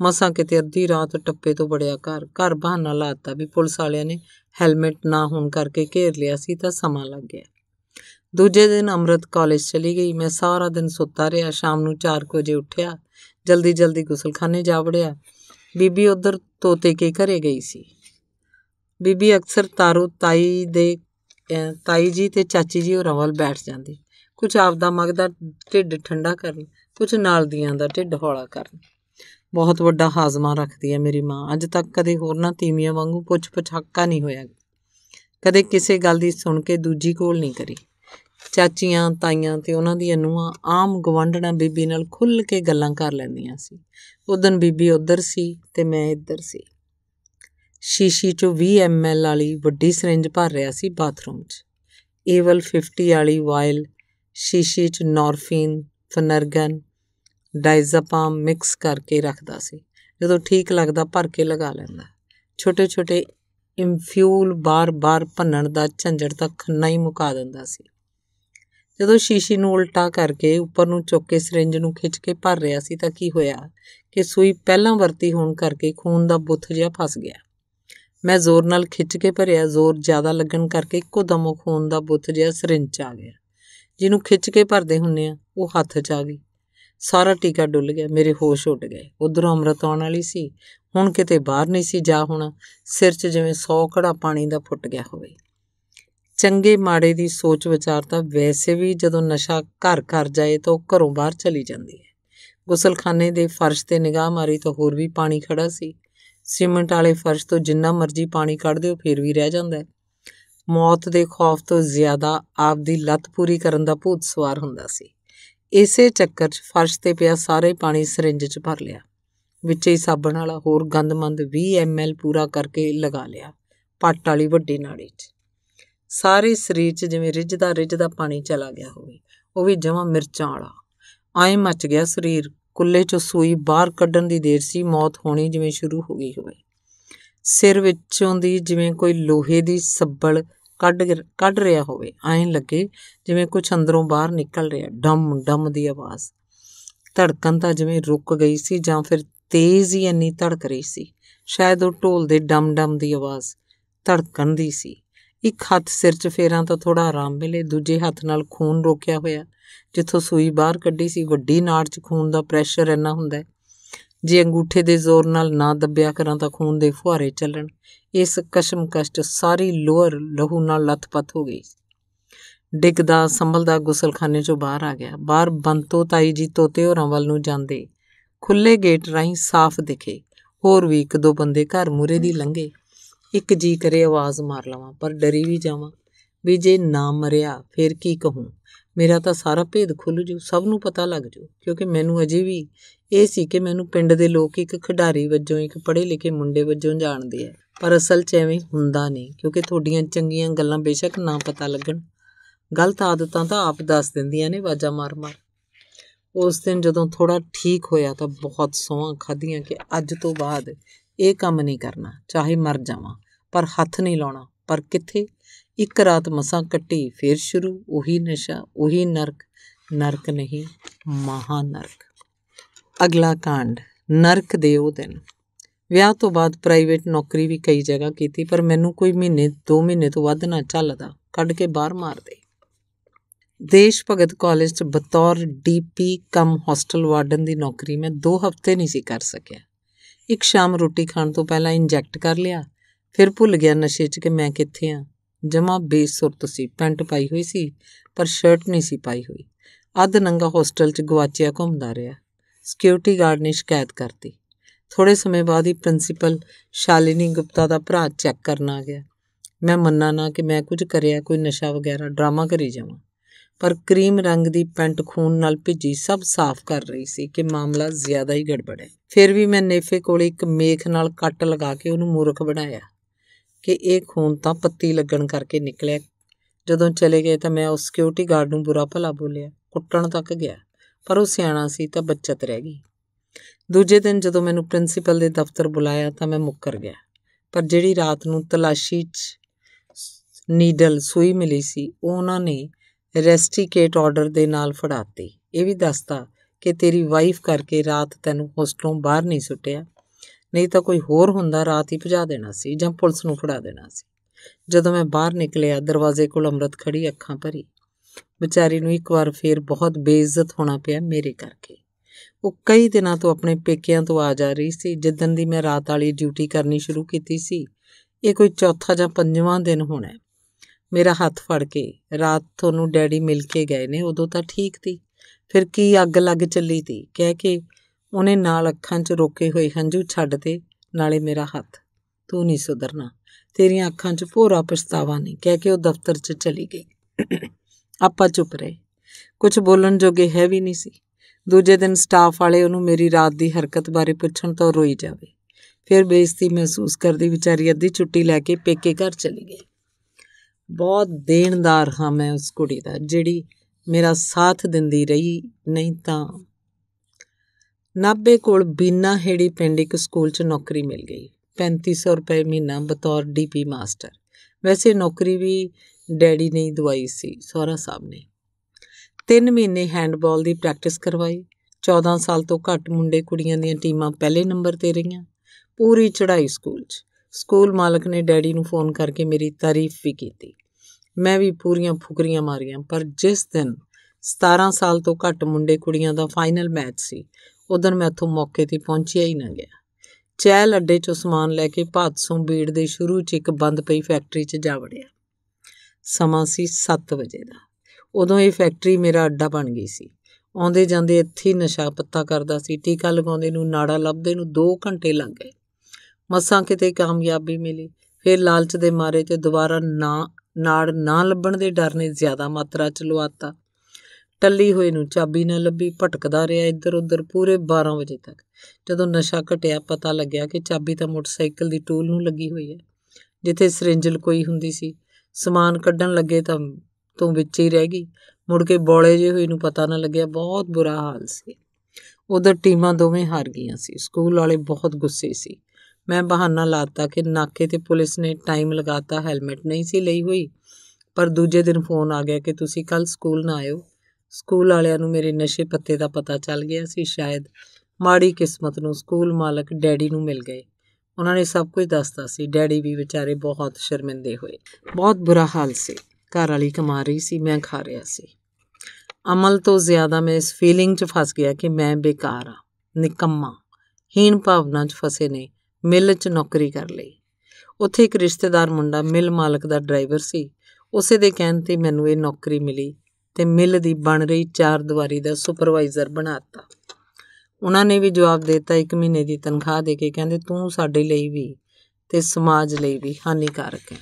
ਮਸਾਂ ਕਿਤੇ ਅੱਧੀ ਰਾਤ ਟੱਪੇ ਤੋਂ ਬੜਿਆ ਘਰ ਘਰ ਬਹਾਨਾ ਲਾਤਾ ਵੀ ਪੁਲਿਸ ਵਾਲਿਆਂ ਨੇ ਹੈਲਮਟ ਨਾ ਹੋਣ ਕਰਕੇ ਘੇਰ ਲਿਆ ਸੀ ਤਾਂ ਸਮਾਂ ਲੱਗ ਗਿਆ ਦੂਜੇ ਦਿਨ ਅਮਰਤ ਕਾਲਜ ਚਲੀ ਗਈ ਮੈਂ ਸਾਰਾ ਦਿਨ ਸੁੱਤਾ ਰਿਹਾ ਸ਼ਾਮ ਨੂੰ 4 ਵਜੇ ਉੱਠਿਆ ਜਲਦੀ ਜਲਦੀ ਗੁਸਲਖਾਨੇ ਜਾ ਵੜਿਆ ਬੀਬੀ ਉਧਰ ਤੋਤੇ ਕੇ ਘਰੇ ਗਈ ਸੀ ਬੀਬੀ ਅਕਸਰ ਤਾਰੂ ਤਾਈ ਦੇ ਤਾਈ ਜੀ ਤੇ ਚਾਚੀ ਜੀ ਹੋਰਾਂ ਵੱਲ ਬੈਠ ਜਾਂਦੀ ਕੁਝ ਆਪਦਾ ਮਗਦਾ ਢਿੱਡ ਠੰਡਾ ਕਰਨ ਕੁਝ ਨਾਲ ਦੀਆਂ ਦਾ ਢਿੱਡ ਹੌਲਾ ਕਰਨ ਬਹੁਤ ਵੱਡਾ ਹਾਜ਼ਮਾ ਰੱਖਦੀ ਹੈ ਮੇਰੀ ਮਾਂ ਅੱਜ ਤੱਕ ਕਦੇ ਹੋਰ ਨਾ ਤੀਮੀਆਂ ਵਾਂਗੂ ਪੁੱਛ ਪਛਾਕਾ ਨਹੀਂ ਹੋਇਆ ਕਦੇ ਕਿਸੇ ਗੱਲ ਦੀ ਸੁਣ ਕੇ ਦੂਜੀ ਕੋਲ ਨਹੀਂ ਕਰੀ ਚਾਚੀਆਂ ਤਾਈਆਂ ਤੇ ਉਹਨਾਂ ਦੀਆਂ ਨੂੰਹਾਂ ਆਮ ਗਵੰਡਣਾ ਬੀਬੀ ਨਾਲ ਖੁੱਲ ਕੇ ਗੱਲਾਂ ਕਰ ਲੈਂਦੀਆਂ ਸੀ ਉਦੋਂ ਬੀਬੀ ਉਧਰ ਸੀ ਤੇ ਮੈਂ ਇੱਧਰ ਸੀ ਸ਼ੀਸ਼ੀ ਚੋਂ 20 ml ਵਾਲੀ ਵੱਡੀ ਸਿਰਿੰਜ ਭਰ ਰਿਆ ਸੀ ਬਾਥਰੂਮ 'ਚ ਏਵਲ 50 ਵਾਲੀ ਵਾਇਲ ਸ਼ੀਸ਼ੀ 'ਚ ਨੋਰਫੀਨ ਫਨਰਗਨ ਡਾਈਜ਼ਾਪਾਮ ਮਿਕਸ ਕਰਕੇ ਰੱਖਦਾ ਸੀ ਜਦੋਂ ਠੀਕ ਲੱਗਦਾ ਭਰ ਕੇ ਲਗਾ ਲੈਂਦਾ ਛੋਟੇ ਛੋਟੇ ਇਨਫਿਊਲ ਬਾਰ-ਬਾਰ ਭੰਨਣ ਦਾ ਝੰਜੜ ਤਾਂ ਖੰਨਾ ਹੀ ਮੁਕਾ ਦਿੰਦਾ ਸੀ ਜਦੋਂ ਸ਼ੀਸ਼ੀ ਨੂੰ ਉਲਟਾ ਕਰਕੇ ਉੱਪਰ ਨੂੰ ਚੁੱਕ ਕੇ ਸਿਰਿੰਜ ਨੂੰ ਖਿੱਚ ਕੇ ਭਰ ਰਿਹਾ ਸੀ ਤਾਂ ਕੀ ਹੋਇਆ ਕਿ ਸੂਈ ਪਹਿਲਾਂ ਵਰਤੀ ਹੋਣ ਕਰਕੇ ਖੂਨ ਦਾ ਬੁੱਥ ਜਿਹਾ ਫਸ ਗਿਆ ਮੈਂ ਜ਼ੋਰ ਨਾਲ ਖਿੱਚ ਕੇ ਭਰਿਆ ਜ਼ੋਰ ਜ਼ਿਆਦਾ ਲੱਗਣ ਕਰਕੇ ਇੱਕੋ ਦਮ ਖੂਨ ਦਾ ਬੁੱਥ ਜਿਹਾ ਸਿਰਿੰਜ ਆ ਗਿਆ ਜਿਹਨੂੰ ਖਿੱਚ ਕੇ ਭਰਦੇ ਹੁੰਨੇ ਆ ਉਹ ਹੱਥ 'ਚ ਆ ਗਈ ਸਾਰਾ ਟੀਕਾ ਡੁੱਲ ਗਿਆ ਮੇਰੇ ਹੋਸ਼ ਉੱਡ ਗਏ ਉਧਰੋਂ ਅੰਮ੍ਰਿਤ ਆਉਣ ਵਾਲੀ ਸੀ ਹੁਣ ਕਿਤੇ ਬਾਹਰ ਨਹੀਂ ਸੀ ਜਾ ਹੁਣ ਸਿਰ 'ਚ ਜਿਵੇਂ 100 ਘੜਾ ਪਾਣੀ ਦਾ ਫੁੱਟ ਗਿਆ ਹੋਵੇ ਚੰਗੇ ਮਾੜੇ ਦੀ ਸੋਚ ਵਿਚਾਰ ਤਾਂ ਵੈਸੇ ਵੀ ਜਦੋਂ ਨਸ਼ਾ ਘਰ ਘਰ ਜਾਏ ਤਾਂ ਉਹ ਘਰੋਂ ਬਾਹਰ ਚਲੀ ਜਾਂਦੀ ਹੈ ਗੁਸਲਖਾਨੇ ਦੇ ਫਰਸ਼ ਤੇ ਨਿਗਾਹ ਮਾਰੀ ਤਾਂ ਹੋਰ ਵੀ ਪਾਣੀ ਖੜਾ ਸੀ ਸੀਮੈਂਟ ਵਾਲੇ ਫਰਸ਼ ਤੋਂ ਜਿੰਨਾ ਮਰਜ਼ੀ ਪਾਣੀ ਕੱਢ ਦਿਓ ਫਿਰ ਵੀ ਰਹਿ ਜਾਂਦਾ ਹੈ ਮੌਤ ਦੇ ਖੌਫ ਤੋਂ ਜ਼ਿਆਦਾ ਆਪ ਦੀ ਲੱਤ ਪੂਰੀ ਕਰਨ ਦਾ ਭੂਤ ਸਵਾਰ ਹੁੰਦਾ ਸੀ ਇਸੇ ਚੱਕਰ 'ਚ ਫਰਸ਼ ਤੇ ਪਿਆ ਸਾਰੇ ਪਾਣੀ ਸਿਰਿੰਜ 'ਚ ਭਰ ਲਿਆ ਵਿੱਚੇ ਹੀ ਸਾਬਣ ਵਾਲਾ ਹੋਰ ਗੰਦਮੰਦ 20 ਐਮਐਲ ਪੂਰਾ ਕਰਕੇ ਲਗਾ ਲਿਆ ਪੱਟ ਵਾਲੀ ਵੱਡੀ ਨਾੜੀ 'ਚ ਸਾਰੇ ਸਰੀਰ 'ਚ ਜਿਵੇਂ ਦਾ ਰਿੱਜ ਦਾ ਪਾਣੀ ਚਲਾ ਗਿਆ ਹੋਵੇ ਉਹ ਵੀ ਜਮਾਂ ਮਿਰਚਾਂ ਵਾਲਾ ਆਏ ਮੱਚ ਗਿਆ ਸਰੀਰ ਕੁੱਲੇ 'ਚੋਂ ਸੂਈ ਬਾਹਰ ਕੱਢਣ ਦੀ ਦੇਰ ਸੀ ਮੌਤ ਹੋਣੀ ਜਿਵੇਂ ਸ਼ੁਰੂ ਹੋ ਗਈ ਹੋਵੇ ਸਿਰ ਵਿੱਚੋਂ ਦੀ ਜਿਵੇਂ ਕੋਈ ਲੋਹੇ ਦੀ ਸੱਬਲ ਕੱਢ ਕੱਢ ਰਿਹਾ ਹੋਵੇ ਐਂ ਲੱਗੇ ਜਿਵੇਂ ਕੁਝ ਅੰਦਰੋਂ ਬਾਹਰ ਨਿਕਲ ਰਿਹਾ ਡਮ ਡਮ ਦੀ ਆਵਾਜ਼ ਧੜਕਣ ਤਾਂ ਜਿਵੇਂ ਰੁਕ ਗਈ ਸੀ ਜਾਂ ਫਿਰ ਤੇਜ਼ ਹੀ ਇੰਨੀ ਧੜਕ ਰਹੀ ਸੀ ਸ਼ਾਇਦ ਉਹ ਢੋਲ ਦੇ ਡਮ ਡਮ ਦੀ ਆਵਾਜ਼ ਧੜਕਣ ਦੀ ਸੀ ਇੱਕ ਹੱਥ ਸਿਰ 'ਚ ਫੇਰਾਂ ਤਾਂ ਥੋੜਾ ਆਰਾਮ ਮਿਲੇ ਦੂਜੇ ਹੱਥ ਨਾਲ ਖੂਨ ਰੋਕਿਆ ਹੋਇਆ ਜਿੱਥੋਂ ਸੂਈ ਬਾਹਰ ਕੱਢੀ ਸੀ ਵੱਡੀ ਨਾੜ 'ਚ ਖੂਨ ਦਾ ਪ੍ਰੈਸ਼ਰ ਇੰਨਾ ਹੁੰਦਾ ਜੇ ਅੰਗੂਠੇ ਦੇ ਜ਼ੋਰ ਨਾਲ ਨਾ ਦੱਬਿਆ ਕਰਾਂ ਤਾਂ ਖੂਨ ਦੇ ਫੁਹਾਰੇ ਚੱਲਣ ਇਸ ਕਸ਼ਮ ਕਸ਼ਟ ਸਾਰੀ ਲੋਅਰ ਲਹੂ ਨਾਲ ਲਤਪਤ ਹੋ ਗਈ ਡਿੱਗਦਾ ਸੰਭਲਦਾ ਗੁਸਲਖਾਨੇ ਚੋਂ ਬਾਹਰ ਆ ਗਿਆ ਬਾਹਰ ਬੰਤੋ ਤਾਈ ਜੀ ਤੋਤੇ ਹੋਰਾਂ ਵੱਲ ਨੂੰ ਜਾਂਦੇ ਖੁੱਲੇ ਗੇਟ ਰਾਹੀਂ ਸਾਫ਼ ਦਿਖੇ ਹੋਰ ਵੀ ਇੱਕ ਦੋ ਬੰਦੇ ਘਰ ਮੂਰੇ ਦੀ ਲੰਘੇ ਇੱਕ ਜੀ ਕਰੇ ਆਵਾਜ਼ ਮਾਰ ਲਵਾਂ ਪਰ ਡਰੀ ਵੀ ਜਾਵਾਂ ਵੀ ਜੇ ਨਾ ਮਰਿਆ ਫੇਰ ਕੀ ਕਹੂੰ ਮੇਰਾ ਤਾਂ ਸਾਰਾ ਭੇਦ ਖੁੱਲ ਜੂ ਸਭ ਨੂੰ ਪਤਾ ਲੱਗ ਜੂ ਕਿਉਂਕਿ ਮੈਨੂੰ ਅਜੇ ਵੀ ਇਹ ਸੀ ਕਿ ਮੈਨੂੰ ਪਿੰਡ ਦੇ ਲੋਕ ਇੱਕ ਖਿਡਾਰੀ ਵਜੋਂ ਇੱਕ ਪੜ੍ਹੇ ਲਿਖੇ ਮੁੰਡੇ ਵਜੋਂ ਜਾਣਦੇ ਆ ਪਰ ਅਸਲ 'ਚ ਐਵੇਂ ਹੁੰਦਾ ਨਹੀਂ ਕਿਉਂਕਿ ਤੁਹਾਡੀਆਂ ਚੰਗੀਆਂ ਗੱਲਾਂ ਬੇਸ਼ੱਕ ਨਾ ਪਤਾ ਲੱਗਣ ਗਲਤ ਆਦਤਾਂ ਤਾਂ ਆਪ ਦੱਸ ਦਿੰਦੀਆਂ ਨੇ ਵਾਜਾ ਮਾਰ-ਮਾਰ ਉਸ ਦਿਨ ਜਦੋਂ ਥੋੜਾ ਠੀਕ ਹੋਇਆ ਤਾਂ ਬਹੁਤ ਸੌਂ ਖਾਧੀਆਂ ਕਿ ਅੱਜ ਤੋਂ ਬਾਅਦ ਇਹ ਕੰਮ ਨਹੀਂ ਕਰਨਾ ਚਾਹੇ ਮਰ ਜਾਵਾਂ ਪਰ ਹੱਥ ਨਹੀਂ ਲਾਉਣਾ ਪਰ ਕਿੱਥੇ ਇੱਕ ਰਾਤ ਮਸਾਂ ਕੱਟੀ ਫੇਰ ਸ਼ੁਰੂ ਉਹੀ ਨਸ਼ਾ ਉਹੀ ਨਰਕ ਨਰਕ ਨਹੀਂ ਮਹਾ ਨਰਕ ਅਗਲਾ ਕਾਂਡ ਨਰਕ ਦੇ ਉਹ ਦਿਨ ਵਿਆਹ ਤੋਂ ਬਾਅਦ ਪ੍ਰਾਈਵੇਟ ਨੌਕਰੀ ਵੀ ਕਈ ਜਗ੍ਹਾ ਕੀਤੀ ਪਰ ਮੈਨੂੰ ਕੋਈ ਮਹੀਨੇ 2 ਮਹੀਨੇ ਤੋਂ ਵੱਧ ਨਾ ਚੱਲਦਾ ਕੱਢ ਕੇ ਬਾਹਰ ਮਾਰਦੇ ਦੇਸ਼ ਭਗਤ ਕਾਲਜ 'ਚ ਬਤੌਰ ਡੀਪੀ ਕਮ ਹੋਸਟਲ ਵਾਰਡਨ ਦੀ ਨੌਕਰੀ ਮੈਂ 2 ਹਫ਼ਤੇ ਨਹੀਂ ਸੀ ਕਰ ਸਕਿਆ ਇੱਕ ਸ਼ਾਮ ਰੋਟੀ ਖਾਣ ਤੋਂ ਪਹਿਲਾਂ ਇੰਜੈਕਟ ਕਰ ਲਿਆ ਫਿਰ ਭੁੱਲ ਗਿਆ ਨਸ਼ੇ 'ਚ ਕਿ ਮੈਂ ਕਿੱਥੇ ਆ ਜਮਾ ਬੇਸੁਰਤ ਸੀ ਪੈਂਟ ਪਾਈ ਹੋਈ ਸੀ ਪਰ ਸ਼ਰਟ ਨਹੀਂ ਸੀ ਪਾਈ ਹੋਈ ਅੱਧ ਨੰਗਾ ਹੋਸਟਲ 'ਚ ਗਵਾਚਿਆ ਘੁੰਮਦਾ ਰਿਹਾ ਸਿਕਿਉਰਿਟੀ ਗਾਰਡ ਨੇ ਸ਼ਿਕਾਇਤ ਕਰਤੀ ਥੋੜੇ ਸਮੇਂ ਬਾਅਦ ਹੀ ਪ੍ਰਿੰਸੀਪਲ ਸ਼ਾਲਿਨੀ ਗੁਪਤਾ ਦਾ ਭਰਾ ਚੈੱਕ ਕਰਨ ਆ ਗਿਆ ਮੈਂ ਮੰਨਾ ਨਾ ਕਿ ਮੈਂ ਕੁਝ ਕਰਿਆ ਕੋਈ ਨਸ਼ਾ ਵਗੈਰਾ ਡਰਾਮਾ ਕਰੀ ਜਾਵਾਂ ਪਰ ਕਰੀਮ ਰੰਗ ਦੀ ਪੈਂਟ ਖੂਨ ਨਾਲ ਭਿੱਜੀ ਸਭ ਸਾਫ਼ ਕਰ ਰਹੀ ਸੀ ਕਿ ਮਾਮਲਾ ਜ਼ਿਆਦਾ ਹੀ ਗੜਬੜ ਹੈ ਫਿਰ ਵੀ ਮੈਂ ਨੇਫੇ ਕੋਲ ਇੱਕ ਮੇਖ ਨਾਲ ਕੱਟ ਲਗਾ ਕੇ ਉਹਨੂੰ ਮੂਰਖ ਬਣਾਇਆ ਕਿ ਇਹ ਖੂਨ ਤਾਂ ਪੱਤੀ ਲੱਗਣ ਕਰਕੇ ਨਿਕਲਿਆ ਜਦੋਂ ਚਲੇ ਗਏ ਤਾਂ ਮੈਂ ਉਸ ਸਿਕਿਉਰਿਟੀ ਗਾਰਡ ਨੂੰ ਬੁਰਾ ਭਲਾ ਬੋਲਿਆ ਕੁੱਟਣ ਤੱਕ ਗਿਆ ਪਰ ਉਹ ਸਿਆਣਾ ਸੀ ਤਾਂ ਬਚਤ ਰਹਿ ਗਈ ਦੂਜੇ ਦਿਨ ਜਦੋਂ ਮੈਨੂੰ ਪ੍ਰਿੰਸੀਪਲ ਦੇ ਦਫ਼ਤਰ ਬੁਲਾਇਆ ਤਾਂ ਮੈਂ ਮੁੱਕਰ ਗਿਆ ਪਰ ਜਿਹੜੀ ਰਾਤ ਨੂੰ ਤਲਾਸ਼ੀ 'ਚ ਨੀਡਲ ਸੂਈ ਮਿਲੀ ਸੀ ਉਹ ਉਹਨਾਂ ਨੇ ਰੈਸਟੀਕੇਟ ਆਰਡਰ ਦੇ ਨਾਲ ਫੜਾਤੀ ਇਹ ਵੀ ਦੱਸਤਾ ਕਿ ਤੇਰੀ ਵਾਈਫ ਕਰਕੇ ਰਾਤ ਤੈਨੂੰ ਹੋਸਟਲੋਂ ਬਾਹਰ ਨਹੀਂ ਸੁੱਟਿਆ ਨਹੀਂ ਤਾਂ ਕੋਈ ਹੋਰ ਹੁੰਦਾ ਰਾਤ ਹੀ ਭਜਾ ਦੇਣਾ ਸੀ ਜਾਂ ਪੁਲਿਸ ਨੂੰ ਫੜਾ ਦੇਣਾ ਸੀ ਜਦੋਂ ਮੈਂ ਬਾਹਰ ਨਿਕਲਿਆ ਦਰਵਾਜ਼ੇ ਕੋਲ ਅਮਰਤ ਖੜੀ ਅੱਖਾਂ ਭਰੀ ਵਿਚਾਰੀ ਨੂੰ ਇੱਕ ਵਾਰ ਫੇਰ ਬਹੁਤ ਬੇਇੱਜ਼ਤ ਹੋਣਾ ਪਿਆ ਮੇਰੇ ਕਰਕੇ ਉਹ ਕਈ ਦਿਨਾਂ ਤੋਂ ਆਪਣੇ ਪੇਕਿਆਂ ਤੋਂ ਆ ਜਾ ਰਹੀ ਸੀ ਜਿੱਦਨ ਦੀ ਮੈਂ ਰਾਤ ਵਾਲੀ ਡਿਊਟੀ ਕਰਨੀ ਸ਼ੁਰੂ ਕੀਤੀ ਸੀ ਇਹ ਕੋਈ ਚੌਥਾ ਜਾਂ ਪੰਜਵਾਂ ਦਿਨ ਹੋਣਾ ਮੇਰਾ ਹੱਥ ਫੜ ਕੇ ਰਾਤ ਤੁਹਾਨੂੰ ਡੈਡੀ ਮਿਲ ਕੇ ਗਏ ਨੇ ਉਦੋਂ ਤਾਂ ਠੀਕ ਸੀ ਫਿਰ ਕੀ ਅੱਗ ਲੱਗ ਚੱਲੀ ਸੀ ਕਹਿ ਕੇ ਉਹਨੇ ਨਾਲ ਅੱਖਾਂ 'ਚ ਰੋਕੇ ਹੋਏ ਹੰਝੂ ਛੱਡ ਤੇ ਨਾਲੇ ਮੇਰਾ ਹੱਥ ਤੂੰ ਨਹੀਂ ਸੁਧਰਨਾ ਤੇਰੀਆਂ ਅੱਖਾਂ 'ਚ ਭੋਰਾ ਪਛਤਾਵਾ ਨਹੀਂ ਕਹਿ ਕੇ ਉਹ ਦਫ਼ਤਰ 'ਚ ਚਲੀ ਗਈ ਆਪਾਂ ਚੁੱਪ ਰਹੇ ਕੁਝ ਬੋਲਣ ਜੋਗੇ ਹੈ ਵੀ ਨਹੀਂ ਸੀ ਦੂਜੇ ਦਿਨ ਸਟਾਫ ਵਾਲੇ ਉਹਨੂੰ ਮੇਰੀ ਰਾਤ ਦੀ ਹਰਕਤ ਬਾਰੇ ਪੁੱਛਣ ਤੋਂ ਰੋਈ ਜਾਵੇ ਫਿਰ ਬੇਇੱਜ਼ਤੀ ਮਹਿਸੂਸ ਕਰਦੀ ਵਿਚਾਰੀ ਅੱਧੀ ਛੁੱਟੀ ਲੈ ਕੇ ਪੇਕੇ ਘਰ ਚਲੀ ਗਈ ਬਹੁਤ ਦੇਣਦਾਰ ਹਾਂ ਮੈਂ ਉਸ ਕੁੜੀ ਦਾ ਜਿਹੜੀ ਮੇਰਾ ਸਾਥ ਦਿੰਦੀ ਰਹੀ ਨਹੀਂ ਤਾਂ ਨਾਬੇ ਕੋਲ ਬੀਨਾ ਹੇੜੀ ਪਿੰਡ ਇੱਕ ਸਕੂਲ 'ਚ ਨੌਕਰੀ ਮਿਲ ਗਈ 3500 ਰੁਪਏ ਮਹੀਨਾ ਬਤੌਰ ਡੀਪੀ ਮਾਸਟਰ ਵੈਸੇ ਨੌਕਰੀ ਵੀ ਡੈਡੀ ਨੇ ਦਵਾਈ ਸੀ ਸੋਹਰਾ ਸਾਹਿਬ ਨੇ 3 ਮਹੀਨੇ ਹੈਂਡਬਾਲ ਦੀ ਪ੍ਰੈਕਟਿਸ ਕਰਵਾਈ 14 ਸਾਲ ਤੋਂ ਘੱਟ ਮੁੰਡੇ ਕੁੜੀਆਂ ਦੀਆਂ ਟੀਮਾਂ ਪਹਿਲੇ ਨੰਬਰ ਤੇ ਰਹੀਆਂ ਪੂਰੀ ਚੜ੍ਹਾਈ ਸਕੂਲ 'ਚ ਸਕੂਲ ਮਾਲਕ ਨੇ ਡੈਡੀ ਨੂੰ ਫੋਨ ਕਰਕੇ ਮੇਰੀ ਤਾਰੀਫ ਵੀ ਕੀਤੀ ਮੈਂ ਵੀ ਪੂਰੀਆਂ ਫੁਕਰੀਆਂ ਮਾਰੀਆਂ ਪਰ ਜਿਸ ਦਿਨ 17 ਸਾਲ ਤੋਂ ਘੱਟ ਮੁੰਡੇ ਕੁੜੀਆਂ ਦਾ ਫਾਈਨਲ ਮੈਚ ਸੀ ਉਦੋਂ ਮੈਂ ਉੱਥੋਂ ਮੌਕੇ ਤੇ ਪਹੁੰਚਿਆ ਹੀ ਨਾ ਗਿਆ ਚੈਲ ਅੱਡੇ ਚੋਂ ਸਮਾਨ ਲੈ ਕੇ ਭਾਤਸੋਂ ਬੀੜ ਦੇ ਸ਼ੁਰੂ 'ਚ ਇੱਕ ਬੰਦ ਪਈ ਫੈਕਟਰੀ 'ਚ ਜਾ ਵੜਿਆ ਸਮਾਂ ਸੀ 7 ਵਜੇ ਦਾ ਉਦੋਂ ਇਹ ਫੈਕਟਰੀ ਮੇਰਾ ਅੱਡਾ ਬਣ ਗਈ ਸੀ ਆਉਂਦੇ ਜਾਂਦੇ ਇੱਥੇ ਨਸ਼ਾ ਪੱਤਾ ਕਰਦਾ ਸੀ ਟੀਕਾ ਲਗਾਉਂਦੇ ਨੂੰ ਨਾੜਾ ਲੱਭਦੇ ਨੂੰ 2 ਘੰਟੇ ਲੱਗ ਗਏ ਮੱਸਾਂ ਕਿਤੇ ਕਾਮਯਾਬੀ ਮਿਲੀ ਫਿਰ ਲਾਲਚ ਦੇ ਮਾਰੇ ਤੇ ਦੁਬਾਰਾ ਨਾ ਨਾੜ ਨਾ ਲੱਭਣ ਦੇ ਡਰ ਨੇ ਜ਼ਿਆਦਾ ਮਾਤਰਾ ਚ ਲਵਾਤਾ ਟੱਲੀ ਹੋਏ ਨੂੰ ਚਾਬੀ ਨਾ ਲੱਭੀ ਭਟਕਦਾ ਰਿਹਾ ਇੱਧਰ ਉੱਧਰ ਪੂਰੇ 12 ਵਜੇ ਤੱਕ ਜਦੋਂ ਨਸ਼ਾ ਘਟਿਆ ਪਤਾ ਲੱਗਿਆ ਕਿ ਚਾਬੀ ਤਾਂ ਮੋਟਰਸਾਈਕਲ ਦੀ ਟੂਲ ਨੂੰ ਲੱਗੀ ਹੋਈ ਹੈ ਜਿੱਥੇ ਸਿਰਿੰਜਲ ਕੋਈ ਹੁੰਦੀ ਸੀ ਸਮਾਨ ਕੱਢਣ ਲੱਗੇ ਤਾਂ ਤੋਂ ਵਿੱਚ ਹੀ ਰਹਿ ਗਈ ਮੁੜ ਕੇ ਬੋਲੇ ਜੇ ਹੋਈ ਨੂੰ ਪਤਾ ਨਾ ਲੱਗਿਆ ਬਹੁਤ ਬੁਰਾ ਹਾਲ ਸੀ ਉਧਰ ਟੀਮਾਂ ਦੋਵੇਂ ਹਾਰ ਗਈਆਂ ਸੀ ਸਕੂਲ ਵਾਲੇ ਬਹੁਤ ਗੁੱਸੇ ਸੀ ਮੈਂ ਬਹਾਨਾ ਲਾਤਾ ਕਿ ਨਾਕੇ ਤੇ ਪੁਲਿਸ ਨੇ ਟਾਈਮ ਲਗਾਤਾ ਹੈਲਮਟ ਨਹੀਂ ਸੀ ਲਈ ਹੋਈ ਪਰ ਦੂਜੇ ਦਿਨ ਫੋਨ ਆ ਗਿਆ ਕਿ ਤੁਸੀਂ ਕੱਲ ਸਕੂਲ ਨਾ ਆਇਓ ਸਕੂਲ ਵਾਲਿਆਂ ਨੂੰ ਮੇਰੇ ਨਸ਼ੇ ਪੱਤੇ ਦਾ ਪਤਾ ਚੱਲ ਗਿਆ ਸੀ ਸ਼ਾਇਦ ਮਾੜੀ ਕਿਸਮਤ ਨੂੰ ਸਕੂਲ ਮਾਲਕ ਡੈਡੀ ਨੂੰ ਮਿਲ ਗਏ ਉਹਨਾਂ ਨੇ ਸਭ ਕੁਝ ਦੱਸਤਾ ਸੀ ਡੈਡੀ ਵੀ ਵਿਚਾਰੇ ਬਹੁਤ ਸ਼ਰਮਿੰਦੇ ਹੋਏ ਬਹੁਤ ਬੁਰਾ ਹਾਲ ਸੀ ਘਰ ਵਾਲੀ ਕਮਾ ਰਹੀ ਸੀ ਮੈਂ ਖਾ ਰਿਹਾ ਸੀ ਅਮਲ ਤੋਂ ਜ਼ਿਆਦਾ ਮੈਂ ਇਸ ਫੀਲਿੰਗ 'ਚ ਫਸ ਗਿਆ ਕਿ ਮੈਂ ਬੇਕਾਰ ਆ ਨਿਕੰਮਾ ਹੀਣ ਭਾਵਨਾ 'ਚ ਫਸੇ ਨੇ ਮਿਲ 'ਚ ਨੌਕਰੀ ਕਰ ਲਈ ਉੱਥੇ ਇੱਕ ਰਿਸ਼ਤੇਦਾਰ ਮੁੰਡਾ ਮਿਲ ਮਾਲਕ ਦਾ ਡਰਾਈਵਰ ਸੀ ਉਸੇ ਦੇ ਕਹਿਣ ਤੇ ਮੈਨੂੰ ਇਹ ਨੌਕਰੀ ਮਿਲੀ ਤੇ ਮਿਲ ਦੀ ਬਣ ਰਹੀ ਚਾਰ ਦੀਵਾਰੀ ਦਾ ਸੁਪਰਵਾਈਜ਼ਰ ਬਣਾਤਾ ਉਹਨਾਂ ਨੇ ਵੀ ਜਵਾਬ ਦਿੱਤਾ ਇੱਕ ਮਹੀਨੇ ਦੀ ਤਨਖਾਹ ਦੇ ਕੇ ਕਹਿੰਦੇ ਤੂੰ ਸਾਡੇ ਲਈ ਵੀ ਤੇ ਸਮਾਜ ਲਈ ਵੀ ਹਾਨੀਕਾਰਕ ਹੈ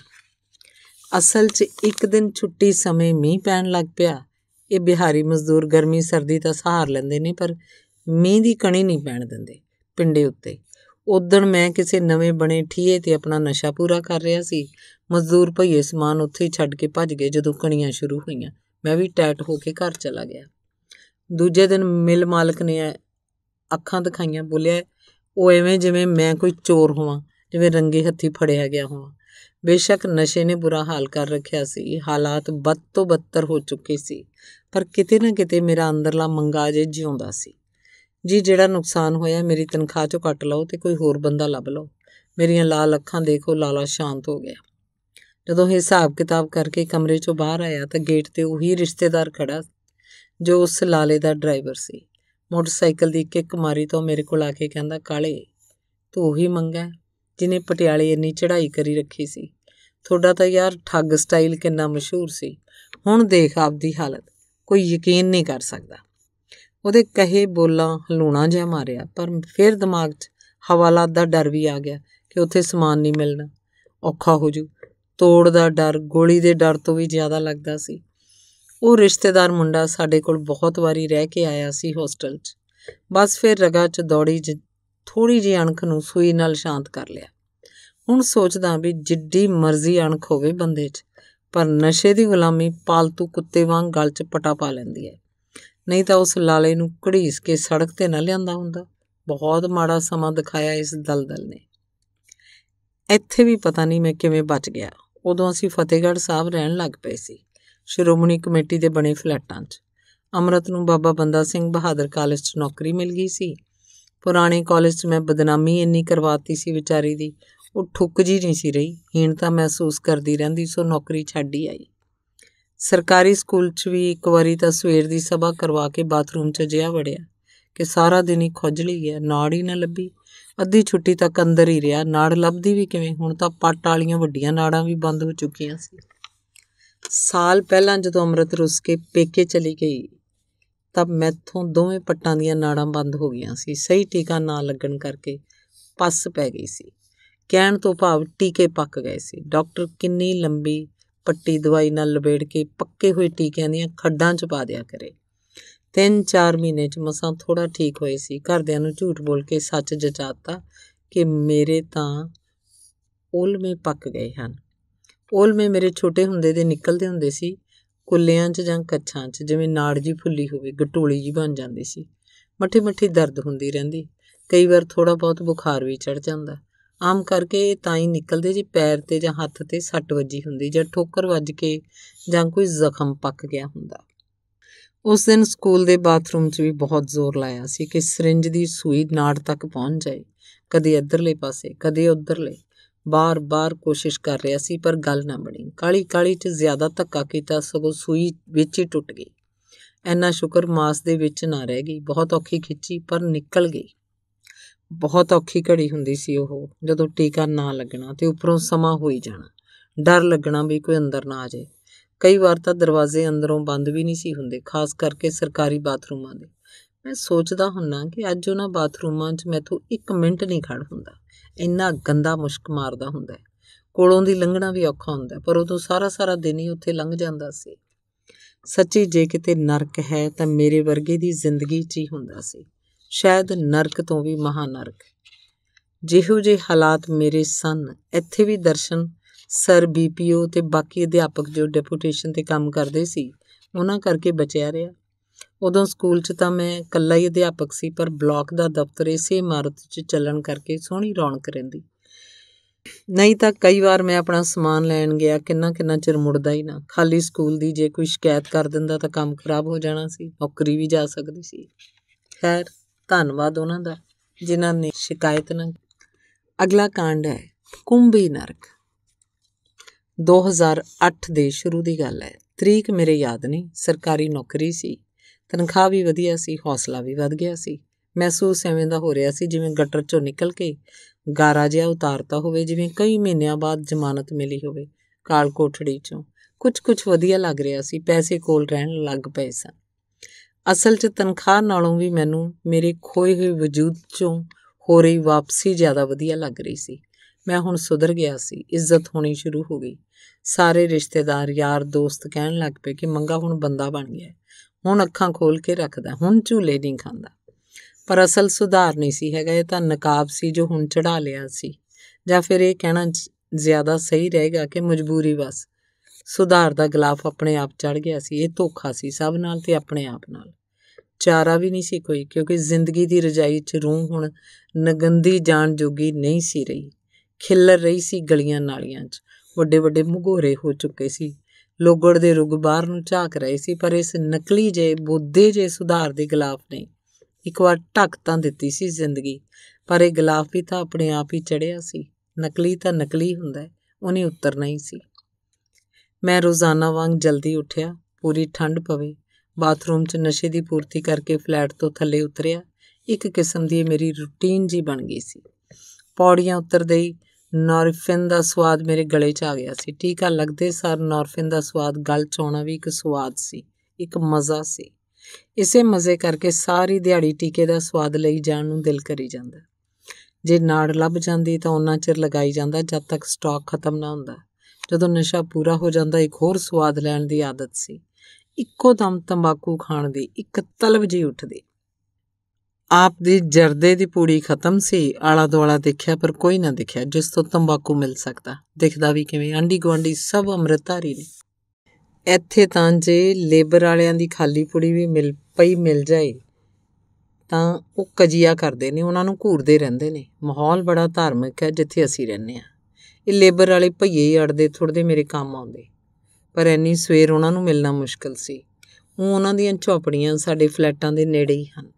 ਅਸਲ 'ਚ ਇੱਕ ਦਿਨ ਛੁੱਟੀ ਸਮੇਂ ਮੀਂਹ ਪੈਣ ਲੱਗ ਪਿਆ ਇਹ ਬਿਹਾਰੀ ਮਜ਼ਦੂਰ ਗਰਮੀ ਸਰਦੀ ਦਾ ਸਹਾਰ ਲੈਂਦੇ ਨੇ ਪਰ ਮੀਂਹ ਦੀ ਕਣੀ ਨਹੀਂ ਪੈਣ ਦਿੰਦੇ ਪਿੰਡੇ ਉੱਤੇ ਉਦੋਂ ਮੈਂ ਕਿਸੇ ਨਵੇਂ ਬਣੇ ਠੀਏ ਤੇ ਆਪਣਾ ਨਸ਼ਾ ਪੂਰਾ ਕਰ ਰਿਹਾ ਸੀ ਮਜ਼ਦੂਰ ਭਈਏ ਸਮਾਨ ਉੱਥੇ ਹੀ ਛੱਡ ਕੇ ਭੱਜ ਗਏ ਜਦੋਂ ਕਣੀਆਂ ਸ਼ੁਰੂ ਹੋਈਆਂ ਮੈਂ ਵੀ ਟੈਟ ਹੋ ਕੇ ਘਰ ਚਲਾ ਗਿਆ ਦੂਜੇ ਦਿਨ ਮਿਲ ਮਾਲਕ ਨੇ ਅੱਖਾਂ ਦਿਖਾਈਆਂ ਬੋਲਿਆ ਉਹ ਐਵੇਂ ਜਿਵੇਂ ਮੈਂ ਕੋਈ ਚੋਰ ਹੋਵਾਂ ਜਿਵੇਂ ਰੰਗੇ ਹੱਥੀ ਫੜਿਆ ਗਿਆ ਹੋਵਾਂ ਬੇਸ਼ੱਕ ਨਸ਼ੇ ਨੇ ਬੁਰਾ ਹਾਲ ਕਰ ਰੱਖਿਆ ਸੀ ਹਾਲਾਤ ਬਦ ਤੋਂ ਬਦਤਰ ਹੋ ਚੁੱਕੇ ਸੀ ਪਰ ਕਿਤੇ ਨਾ ਕਿਤੇ ਮੇਰਾ ਅੰਦਰਲਾ ਮੰਗਾ ਜੇ ਜਿਉਂਦਾ ਸੀ ਜੀ ਜਿਹੜਾ ਨੁਕਸਾਨ ਹੋਇਆ ਮੇਰੀ ਤਨਖਾਹ ਚੋਂ ਕੱਟ ਲਓ ਤੇ ਕੋਈ ਹੋਰ ਬੰਦਾ ਲੱਭ ਲਓ ਮੇਰੀਆਂ ਲਾਲ ਅੱਖਾਂ ਦੇਖੋ ਲਾਲਾ ਸ਼ਾਂਤ ਹੋ ਗਿਆ ਜਦੋਂ ਹਿਸਾਬ ਕਿਤਾਬ ਕਰਕੇ ਕਮਰੇ ਚੋਂ ਬਾਹਰ ਆਇਆ ਤਾਂ ਗੇਟ ਤੇ ਉਹੀ ਰਿਸ਼ਤੇਦਾਰ ਖੜਾ ਜੋ ਉਸ ਲਾਲੇ ਦਾ ਡਰਾਈਵਰ ਸੀ ਮੋਟਰਸਾਈਕਲ ਦੀ ਕਿੱਕ ਮਾਰੀ ਤਾਂ ਮੇਰੇ ਕੋਲ ਆ ਕੇ ਕਹਿੰਦਾ ਕਾਲੇ ਤੂੰ ਉਹੀ ਮੰਗਾ ਜਿਨੇ ਪਟਿਆਲੇ ਇੰਨੀ ਚੜ੍ਹਾਈ ਕਰੀ ਰੱਖੀ ਸੀ ਤੁਹਾਡਾ ਤਾਂ ਯਾਰ ਠੱਗ ਸਟਾਈਲ ਕਿੰਨਾ ਮਸ਼ਹੂਰ ਸੀ ਹੁਣ ਦੇਖ ਆਪਦੀ ਹਾਲਤ ਕੋਈ ਯਕੀਨ ਨਹੀਂ ਕਰ ਸਕਦਾ ਉਹਦੇ ਕਹੇ ਬੋਲਾਂ ਹਲੂਣਾ ਜਿਹਾ ਮਾਰਿਆ ਪਰ ਫਿਰ ਦਿਮਾਗ 'ਚ ਹਵਾਲਾਤ ਦਾ ਡਰ ਵੀ ਆ ਗਿਆ ਕਿ ਉੱਥੇ ਸਮਾਨ ਨਹੀਂ ਮਿਲਣਾ ਔਖਾ ਹੋ ਜੂ ਤੋੜ ਦਾ ਡਰ ਗੋਲੀ ਦੇ ਡਰ ਤੋਂ ਵੀ ਜ਼ਿਆਦਾ ਲੱਗਦਾ ਸੀ ਉਹ ਰਿਸ਼ਤੇਦਾਰ ਮੁੰਡਾ ਸਾਡੇ ਕੋਲ ਬਹੁਤ ਵਾਰੀ ਰਹਿ ਕੇ ਆਇਆ ਸੀ ਹੋਸਟਲ 'ਚ ਬਸ ਫਿਰ ਰਗਾ 'ਚ ਦੌੜੀ ਥੋੜੀ ਜਿਹੀ ਅਣਖ ਨੂੰ ਸੂਈ ਨਾਲ ਸ਼ਾਂਤ ਕਰ ਲਿਆ ਹੁਣ ਸੋਚਦਾ ਵੀ ਜਿੱਡੀ ਮਰਜ਼ੀ ਅਣਖ ਹੋਵੇ ਬੰਦੇ 'ਚ ਪਰ ਨਸ਼ੇ ਦੀ ਗੁਲਾਮੀ ਪਾਲਤੂ ਕੁੱਤੇ ਵਾਂਗ ਗਲ 'ਚ ਪਟਾ ਪਾ ਲੈਂਦੀ ਹੈ ਨਹੀਂ ਤਾਂ ਉਸ ਲਾਲੇ ਨੂੰ ਘੜੀਸ ਕੇ ਸੜਕ ਤੇ ਨਾ ਲਿਆਂਦਾ ਹੁੰਦਾ ਬਹੁਤ ਮਾੜਾ ਸਮਾਂ ਦਿਖਾਇਆ ਇਸ ਦਲਦਲ ਨੇ ਇੱਥੇ ਵੀ ਪਤਾ ਨਹੀਂ ਮੈਂ ਕਿਵੇਂ ਬਚ ਗਿਆ ਉਦੋਂ ਅਸੀਂ ਫਤਿਹਗੜ੍ਹ ਸਾਹਿਬ ਰਹਿਣ ਲੱਗ ਪਏ ਸੀ ਸ਼੍ਰੋਮਣੀ ਕਮੇਟੀ ਦੇ ਬਣੇ ਫਲੈਟਾਂ 'ਚ ਅਮਰਤ ਨੂੰ ਬਾਬਾ ਬੰਦਾ ਸਿੰਘ ਬਹਾਦਰ ਕਾਲਜ 'ਚ ਨੌਕਰੀ ਮਿਲ ਗਈ ਸੀ ਪੁਰਾਣੇ ਕਾਲਜ 'ਚ ਮੈਂ ਬਦਨਾਮੀ ਇੰਨੀ ਕਰਵਾਤੀ ਸੀ ਵਿਚਾਰੀ ਦੀ ਉਹ ਠੁੱਕ ਜੀ ਨਹੀਂ ਸੀ ਰਹੀ ਹੀਣਤਾ ਮਹਿਸੂਸ ਕਰਦੀ ਰਹਿੰਦੀ ਸੋ ਨੌਕਰੀ ਛੱਡੀ ਆਈ ਸਰਕਾਰੀ ਸਕੂਲ 'ਚ ਵੀ ਇੱਕ ਵਾਰੀ ਤਾਂ ਸਵੇਰ ਦੀ ਸਭਾ ਕਰਵਾ ਕੇ ਬਾਥਰੂਮ 'ਚ ਜਿਆ ਵੜਿਆ ਕਿ ਸਾਰਾ ਦਿਨ ਹੀ ਖੁਜਲੀ ਗਿਆ ਨਾੜ ਹੀ ਨਾ ਲੱਭੀ ਅੱਧੀ ਛੁੱਟੀ ਤੱਕ ਅੰਦਰ ਹੀ ਰਿਹਾ ਨਾੜ ਲੱਭਦੀ ਵੀ ਕਿਵੇਂ ਹੁਣ ਤਾਂ ਪੱਟ ਵਾਲੀਆਂ ਵੱਡੀਆਂ ਨਾੜਾਂ ਵੀ ਬੰਦ ਹੋ ਚੁੱਕੀਆਂ ਸੀ ਸਾਲ ਪਹਿਲਾਂ ਜਦੋਂ ਅੰਮ੍ਰਿਤ ਰੁੱਸ ਕੇ ਪੇਕੇ ਚਲੀ ਗਈ ਤਾਂ ਮੈਥੋਂ ਦੋਵੇਂ ਪੱਟਾਂ ਦੀਆਂ ਨਾੜਾਂ ਬੰਦ ਹੋ ਗਈਆਂ ਸੀ ਸਹੀ ਟੀਕਾ ਨਾ ਲੱਗਣ ਕਰਕੇ ਪੱਸ ਪੈ ਗਈ ਸੀ ਕਹਿਣ ਤੋਂ ਭਾਵ ਟੀਕੇ ਪੱਕ ਗਏ ਸੀ ਡਾਕਟਰ ਕਿੰਨੀ ਲੰਬੀ ਪੱਟੀ ਦਵਾਈ ਨਾਲ ਲਬੇੜ ਕੇ ਪੱਕੇ ਹੋਏ ਟੀਕਿਆਂ ਦੀਆਂ ਖੱਡਾਂ 'ਚ ਪਾ ਦਿਆ ਕਰੇ ਤਿੰਨ ਚਾਰ ਮਹੀਨੇ 'ਚ ਮਸਾਂ ਥੋੜਾ ਠੀਕ ਹੋਏ ਸੀ ਘਰਦਿਆਂ ਨੂੰ ਝੂਠ ਬੋਲ ਕੇ ਸੱਚ ਜਚਾਤਾ ਕਿ ਮੇਰੇ ਤਾਂ ਉਲਮੇ ਪੱਕ ਗਏ ਹਨ ਓਲਮੇ ਮੇਰੇ ਛੋਟੇ ਹੁੰਦੇ ਦੇ ਨਿਕਲਦੇ ਹੁੰਦੇ ਸੀ ਕੁੱਲਿਆਂ 'ਚ ਜਾਂ ਕੱਛਾਂ 'ਚ ਜਿਵੇਂ ਨਾੜ ਜੀ ਫੁੱਲੀ ਹੋਵੇ ਗਟੋਲੀ ਜੀ ਬਣ ਜਾਂਦੀ ਸੀ ਮੱਠੀ ਮੱਠੀ ਦਰਦ ਹੁੰਦੀ ਰਹਿੰਦੀ ਕਈ ਵਾਰ ਥੋੜਾ ਬਹੁਤ ਬੁਖਾਰ ਵੀ ਚੜ ਜਾਂਦਾ ਆਮ ਕਰਕੇ ਤਾਂ ਹੀ ਨਿਕਲਦੇ ਜੀ ਪੈਰ ਤੇ ਜਾਂ ਹੱਥ ਤੇ ਸੱਟ ਵੱਜੀ ਹੁੰਦੀ ਜਾਂ ਠੋਕਰ ਵੱਜ ਕੇ ਜਾਂ ਕੋਈ ਜ਼ਖਮ ਪੱਕ ਗਿਆ ਹੁੰਦਾ ਉਸ ਦਿਨ ਸਕੂਲ ਦੇ ਬਾਥਰੂਮ 'ਚ ਵੀ ਬਹੁਤ ਜ਼ੋਰ ਲਾਇਆ ਸੀ ਕਿ ਸਿਰਿੰਜ ਦੀ ਸੂਈ ਨਾੜ ਤੱਕ ਪਹੁੰਚ ਜਾਏ ਕਦੇ ਇੱਧਰਲੇ ਪਾਸੇ ਕਦੇ ਉੱਧਰਲੇ ਬਾਰ-ਬਾਰ ਕੋਸ਼ਿਸ਼ ਕਰ ਰਿਹਾ ਸੀ ਪਰ ਗੱਲ ਨਾ ਬਣੀ ਕਾਲੀ-ਕਾਲੀ 'ਚ ਜ਼ਿਆਦਾ ਧੱਕਾ ਕੀਤਾ ਸਗੋਂ ਸੂਈ ਵਿੱਚ ਹੀ ਟੁੱਟ ਗਈ ਐਨਾ ਸ਼ੁਕਰ ਮਾਸ ਦੇ ਵਿੱਚ ਨਾ ਰਹਿ ਗਈ ਬਹੁਤ ਔਖੀ ਖਿੱਚੀ ਪਰ ਨਿਕਲ ਗਈ ਬਹੁਤ ਔਖੀ ਘੜੀ ਹੁੰਦੀ ਸੀ ਉਹ ਜਦੋਂ ਟੀਕਾ ਨਾ ਲੱਗਣਾ ਤੇ ਉੱਪਰੋਂ ਸਮਾਂ ਹੋਈ ਜਾਣਾ ਡਰ ਲੱਗਣਾ ਵੀ ਕੋਈ ਅੰਦਰ ਨਾ ਆ ਜਾਏ ਕਈ ਵਾਰ ਤਾਂ ਦਰਵਾਜ਼ੇ ਅੰਦਰੋਂ ਬੰਦ ਵੀ ਨਹੀਂ ਸੀ ਹੁੰਦੇ ਖਾਸ ਕਰਕੇ ਸਰਕਾਰੀ ਬਾਥਰੂਮਾਂ ਦੇ ਮੈਂ ਸੋਚਦਾ ਹੁੰਨਾ ਕਿ ਅੱਜ ਉਹਨਾਂ ਬਾਥਰੂਮਾਂ 'ਚ ਮੈਥੋਂ 1 ਮਿੰਟ ਨਹੀਂ ਖੜ ਹੁੰਦਾ ਇੰਨਾ ਗੰਦਾ ਮੁਸ਼ਕ ਮਾਰਦਾ ਹੁੰਦਾ ਕੋਲੋਂ ਦੀ ਲੰਘਣਾ ਵੀ ਔਖਾ ਹੁੰਦਾ ਪਰ ਉਦੋਂ ਸਾਰਾ ਸਾਰਾ ਦਿਨ ਹੀ ਉੱਥੇ ਲੰਘ ਜਾਂਦਾ ਸੀ ਸੱਚੀ ਜੇ ਕਿਤੇ ਨਰਕ ਹੈ ਤਾਂ ਮੇਰੇ ਵਰਗੇ ਦੀ ਜ਼ਿੰਦਗੀ 'ਚ ਹੀ ਹੁੰਦਾ ਸੀ ਸ਼ਾਇਦ ਨਰਕ ਤੋਂ ਵੀ ਮਹਾ ਨਰਕ ਜਿਹੋ ਜਿਹੇ ਹਾਲਾਤ ਮੇਰੇ ਸਨ ਇੱਥੇ ਵੀ ਦਰਸ਼ਨ ਸਰ ਬੀਪੀਓ ਤੇ ਬਾਕੀ ਅਧਿਆਪਕ ਜੋ ਡੈਪੂਟੇਸ਼ਨ ਤੇ ਕੰਮ ਕਰਦੇ ਸੀ ਉਹਨਾਂ ਕਰਕੇ ਬਚਿਆ ਰਿਹਾ ਉਦੋਂ ਸਕੂਲ 'ਚ ਤਾਂ ਮੈਂ ਇਕੱਲਾ ਹੀ ਅਧਿਆਪਕ ਸੀ ਪਰ ਬਲਾਕ ਦਾ ਦਫ਼ਤਰ ਇਸੇ ਇਮਾਰਤ 'ਚ ਚੱਲਣ ਕਰਕੇ ਸੋਹਣੀ ਰੌਣਕ ਰਹਿੰਦੀ ਨਹੀਂ ਤਾਂ ਕਈ ਵਾਰ ਮੈਂ ਆਪਣਾ ਸਮਾਨ ਲੈਣ ਗਿਆ ਕਿੰਨਾ ਕਿੰਨਾ ਚਿਰ ਮੁੜਦਾ ਹੀ ਨਾ ਖਾਲੀ ਸਕੂਲ ਦੀ ਜੇ ਕੋਈ ਸ਼ਿਕਾਇਤ ਕਰ ਦਿੰਦਾ ਤਾਂ ਕੰਮ ਖਰਾਬ ਹੋ ਜਾਣਾ ਸੀ ਨੌਕਰੀ ਵੀ ਜਾ ਸਕਦੀ ਸੀ ਖੈਰ ਧੰਨਵਾਦ ਉਹਨਾਂ ਦਾ ਜਿਨ੍ਹਾਂ ਨੇ ਸ਼ਿਕਾਇਤ ਨਾ ਅਗਲਾ ਕਾਂਡ ਹੈ ਕੁੰਭੀ ਨਰਕ 2008 ਦੇ ਸ਼ੁਰੂ ਦੀ ਗੱਲ ਹੈ ਤਰੀਕ ਮੇਰੇ ਯਾਦ ਨਹੀਂ ਸਰਕਾਰੀ ਨੌਕਰੀ ਸੀ ਤਨਖਾਹ ਵੀ ਵਧੀਆ ਸੀ ਹੌਸਲਾ ਵੀ ਵੱਧ ਗਿਆ ਸੀ ਮਹਿਸੂਸ ਐਵੇਂ ਦਾ ਹੋ ਰਿਹਾ ਸੀ ਜਿਵੇਂ ਗੱਟਰ ਚੋਂ ਨਿਕਲ ਕੇ ਗਾਰਾ ਜਿਹਾ ਉਤਾਰਤਾ ਹੋਵੇ ਜਿਵੇਂ ਕਈ ਮਹੀਨਿਆਂ ਬਾਅਦ ਜ਼ਮਾਨਤ ਮਿਲੀ ਹੋਵੇ ਕਾਲ ਕੋਠੜੀ ਚੋਂ ਕੁਝ-ਕੁਝ ਵਧੀਆ ਲੱਗ ਰਿਹਾ ਸੀ ਪੈਸੇ ਕੋਲ ਰਹਿਣ ਲੱਗ ਪਏ ਸਨ ਅਸਲ 'ਚ ਤਨਖਾਹ ਨਾਲੋਂ ਵੀ ਮੈਨੂੰ ਮੇਰੇ ਖੋਏ ਹੋਏ ਵਜੂਦ 'ਚੋਂ ਹੋ ਰਹੀ ਵਾਪਸੀ ਜ਼ਿਆਦਾ ਵਧੀਆ ਲੱਗ ਰਹੀ ਸੀ ਮੈਂ ਹੁਣ ਸੁਧਰ ਗਿਆ ਸੀ ਇੱਜ਼ਤ ਹੋਣੀ ਸ਼ੁਰੂ ਹੋ ਗਈ ਸਾਰੇ ਰਿਸ਼ਤੇਦਾਰ ਯਾਰ ਦੋਸਤ ਕਹਿਣ ਲੱਗ ਪਏ ਕਿ ਮੰਗਾ ਹੁਣ ਬੰਦਾ ਬਣ ਗਿਆ ਹੁਣ ਅੱਖਾਂ ਖੋਲ ਕੇ ਰੱਖਦਾ ਹੁਣ ਝੂਲੇ ਨਹੀਂ ਖਾਂਦਾ ਪਰ ਅਸਲ ਸੁਧਾਰ ਨਹੀਂ ਸੀ ਹੈਗਾ ਇਹ ਤਾਂ ਨਕਾਬ ਸੀ ਜੋ ਹੁਣ ਚੜਾ ਲਿਆ ਸੀ ਜਾਂ ਫਿਰ ਇਹ ਕਹਿਣਾ ਜ਼ਿਆਦਾ ਸਹੀ ਰਹੇਗਾ ਕਿ ਮਜਬੂਰੀ ਬਸ ਸੁਧਾਰ ਦਾ ਗਲਾਫ ਆਪਣੇ ਆਪ ਚੜ ਗਿਆ ਸੀ ਇਹ ਧੋਖਾ ਸੀ ਸਭ ਨਾਲ ਤੇ ਆਪਣੇ ਆਪ ਨਾਲ ਚਾਰਾ ਵੀ ਨਹੀਂ ਸੀ ਕੋਈ ਕਿਉਂਕਿ ਜ਼ਿੰਦਗੀ ਦੀ ਰਜਾਈ 'ਚ ਰੂਹ ਹੁਣ ਨਗੰਦੀ ਜਾਣ ਜੋਗੀ ਨਹੀਂ ਸੀ ਰਹੀ ਖਿੱਲਰ ਰਹੀ ਸੀ ਗਲੀਆਂ ਨਾਲੀਆਂ 'ਚ ਵੱਡੇ ਵੱਡੇ ਮੁਗੋਰੇ ਹੋ ਚੁੱਕੇ ਸੀ ਲੋਗੜ ਦੇ ਰੁਗ ਬਾਹਰ ਨੂੰ ਝਾਕ ਰਹੇ ਸੀ ਪਰ ਇਸ ਨਕਲੀ ਜੇ ਬੁੱਧੇ ਜੇ ਸੁਧਾਰ ਦੇ ਖਿਲਾਫ ਨੇ ਇੱਕ ਵਾਰ ਟੱਕ ਤਾਂ ਦਿੱਤੀ ਸੀ ਜ਼ਿੰਦਗੀ ਪਰ ਇਹ ਗਲਾਫ ਵੀ ਤਾਂ ਆਪਣੇ ਆਪ ਹੀ ਚੜਿਆ ਸੀ ਨਕਲੀ ਤਾਂ ਨਕਲੀ ਹੁੰਦਾ ਹੈ ਉਹਨੇ ਉੱਤਰ ਨਹੀਂ ਸੀ ਮੈਂ ਰੋਜ਼ਾਨਾ ਵਾਂਗ ਜਲਦੀ ਉੱਠਿਆ ਪੂਰੀ ਠੰਡ ਪਵੇ ਬਾਥਰੂਮ 'ਚ ਨਸ਼ੇ ਦੀ ਪੂਰਤੀ ਕਰਕੇ ਫਲੈਟ ਤੋਂ ਥੱਲੇ ਉਤਰਿਆ ਇੱਕ ਕਿਸਮ ਦੀ ਮੇਰੀ ਰੁਟੀਨ ਜੀ ਬਣ ਗਈ ਸੀ ਪੌੜੀਆਂ ਉਤਰਦੇ ਹੀ ਨੌਰਫਿਨ ਦਾ ਸਵਾਦ ਮੇਰੇ ਗਲੇ 'ਚ ਆ ਗਿਆ ਸੀ ਟੀਕਾ ਲੱਗਦੇ ਸਾਰ ਨੌਰਫਿਨ ਦਾ ਸਵਾਦ ਗਲ 'ਚ ਆਉਣਾ ਵੀ ਇੱਕ ਸਵਾਦ ਸੀ ਇੱਕ ਮਜ਼ਾ ਸੀ ਇਸੇ ਮਜ਼ੇ ਕਰਕੇ ਸਾਰੀ ਦਿਹਾੜੀ ਟੀਕੇ ਦਾ ਸਵਾਦ ਲਈ ਜਾਣ ਨੂੰ ਦਿਲ ਕਰੀ ਜਾਂਦਾ ਜੇ ਨਾੜ ਲੱਭ ਜਾਂਦੀ ਤਾਂ ਉਹਨਾਂ ਚਿਰ ਲਗਾਈ ਜਾਂਦਾ ਜਦ ਤੱਕ ਸਟਾਕ ਖਤਮ ਨਾ ਹੁੰਦਾ ਜਦੋਂ ਨਸ਼ਾ ਪੂਰਾ ਹੋ ਜਾਂਦਾ ਇੱਕ ਹੋਰ ਸਵਾਦ ਲੈਣ ਦੀ ਆਦਤ ਸੀ ਇੱਕੋ ਦਮ ਤੰਬਾਕੂ ਖਾਣ ਦੀ ਇੱਕ ਤਲਬ ਜੀ ਉੱਠਦੀ ਆਪ ਦੀ ਜਰਦੇ ਦੀ ਪੂੜੀ ਖਤਮ ਸੀ ਆਲਾ ਦੁਆਲਾ ਦੇਖਿਆ ਪਰ ਕੋਈ ਨਾ ਦਿਖਿਆ ਜਿਸ ਤੋਂ ਤੰਬਾਕੂ ਮਿਲ ਸਕਦਾ ਦਿਖਦਾ ਵੀ ਕਿਵੇਂ ਆਂਡੀ ਗਵਾਂਡੀ ਸਭ ਅੰਮ੍ਰਿਤਧਾਰੀ ਨੇ ਇੱਥੇ ਤਾਂ ਜੇ ਲੇਬਰ ਵਾਲਿਆਂ ਦੀ ਖਾਲੀ ਪੂੜੀ ਵੀ ਮਿਲ ਪਈ ਮਿਲ ਜਾਏ ਤਾਂ ਉਹ ਕਜੀਆ ਕਰਦੇ ਨੇ ਉਹਨਾਂ ਨੂੰ ਘੂਰਦੇ ਰਹਿੰਦੇ ਨੇ ਮਾਹੌਲ ਬੜਾ ਧਾਰਮਿਕ ਹੈ ਜਿੱਥੇ ਅਸੀਂ ਰਹਿੰਦੇ ਆ ਇਹ ਲੇਬਰ ਵਾਲੇ ਭਈਏ ਅੜਦੇ ਥੋੜਦੇ ਮੇਰੇ ਕੰਮ ਆਉਂਦੇ ਪਰ ਐਨੀ ਸਵੇਰ ਉਹਨਾਂ ਨੂੰ ਮਿਲਣਾ ਮੁਸ਼ਕਲ ਸੀ ਉਹ ਉਹਨਾਂ ਦੀਆਂ ਝੌਪੜੀਆਂ ਸਾਡੇ ਫਲੈਟਾਂ ਦੇ ਨੇੜੇ ਹੀ ਹਨ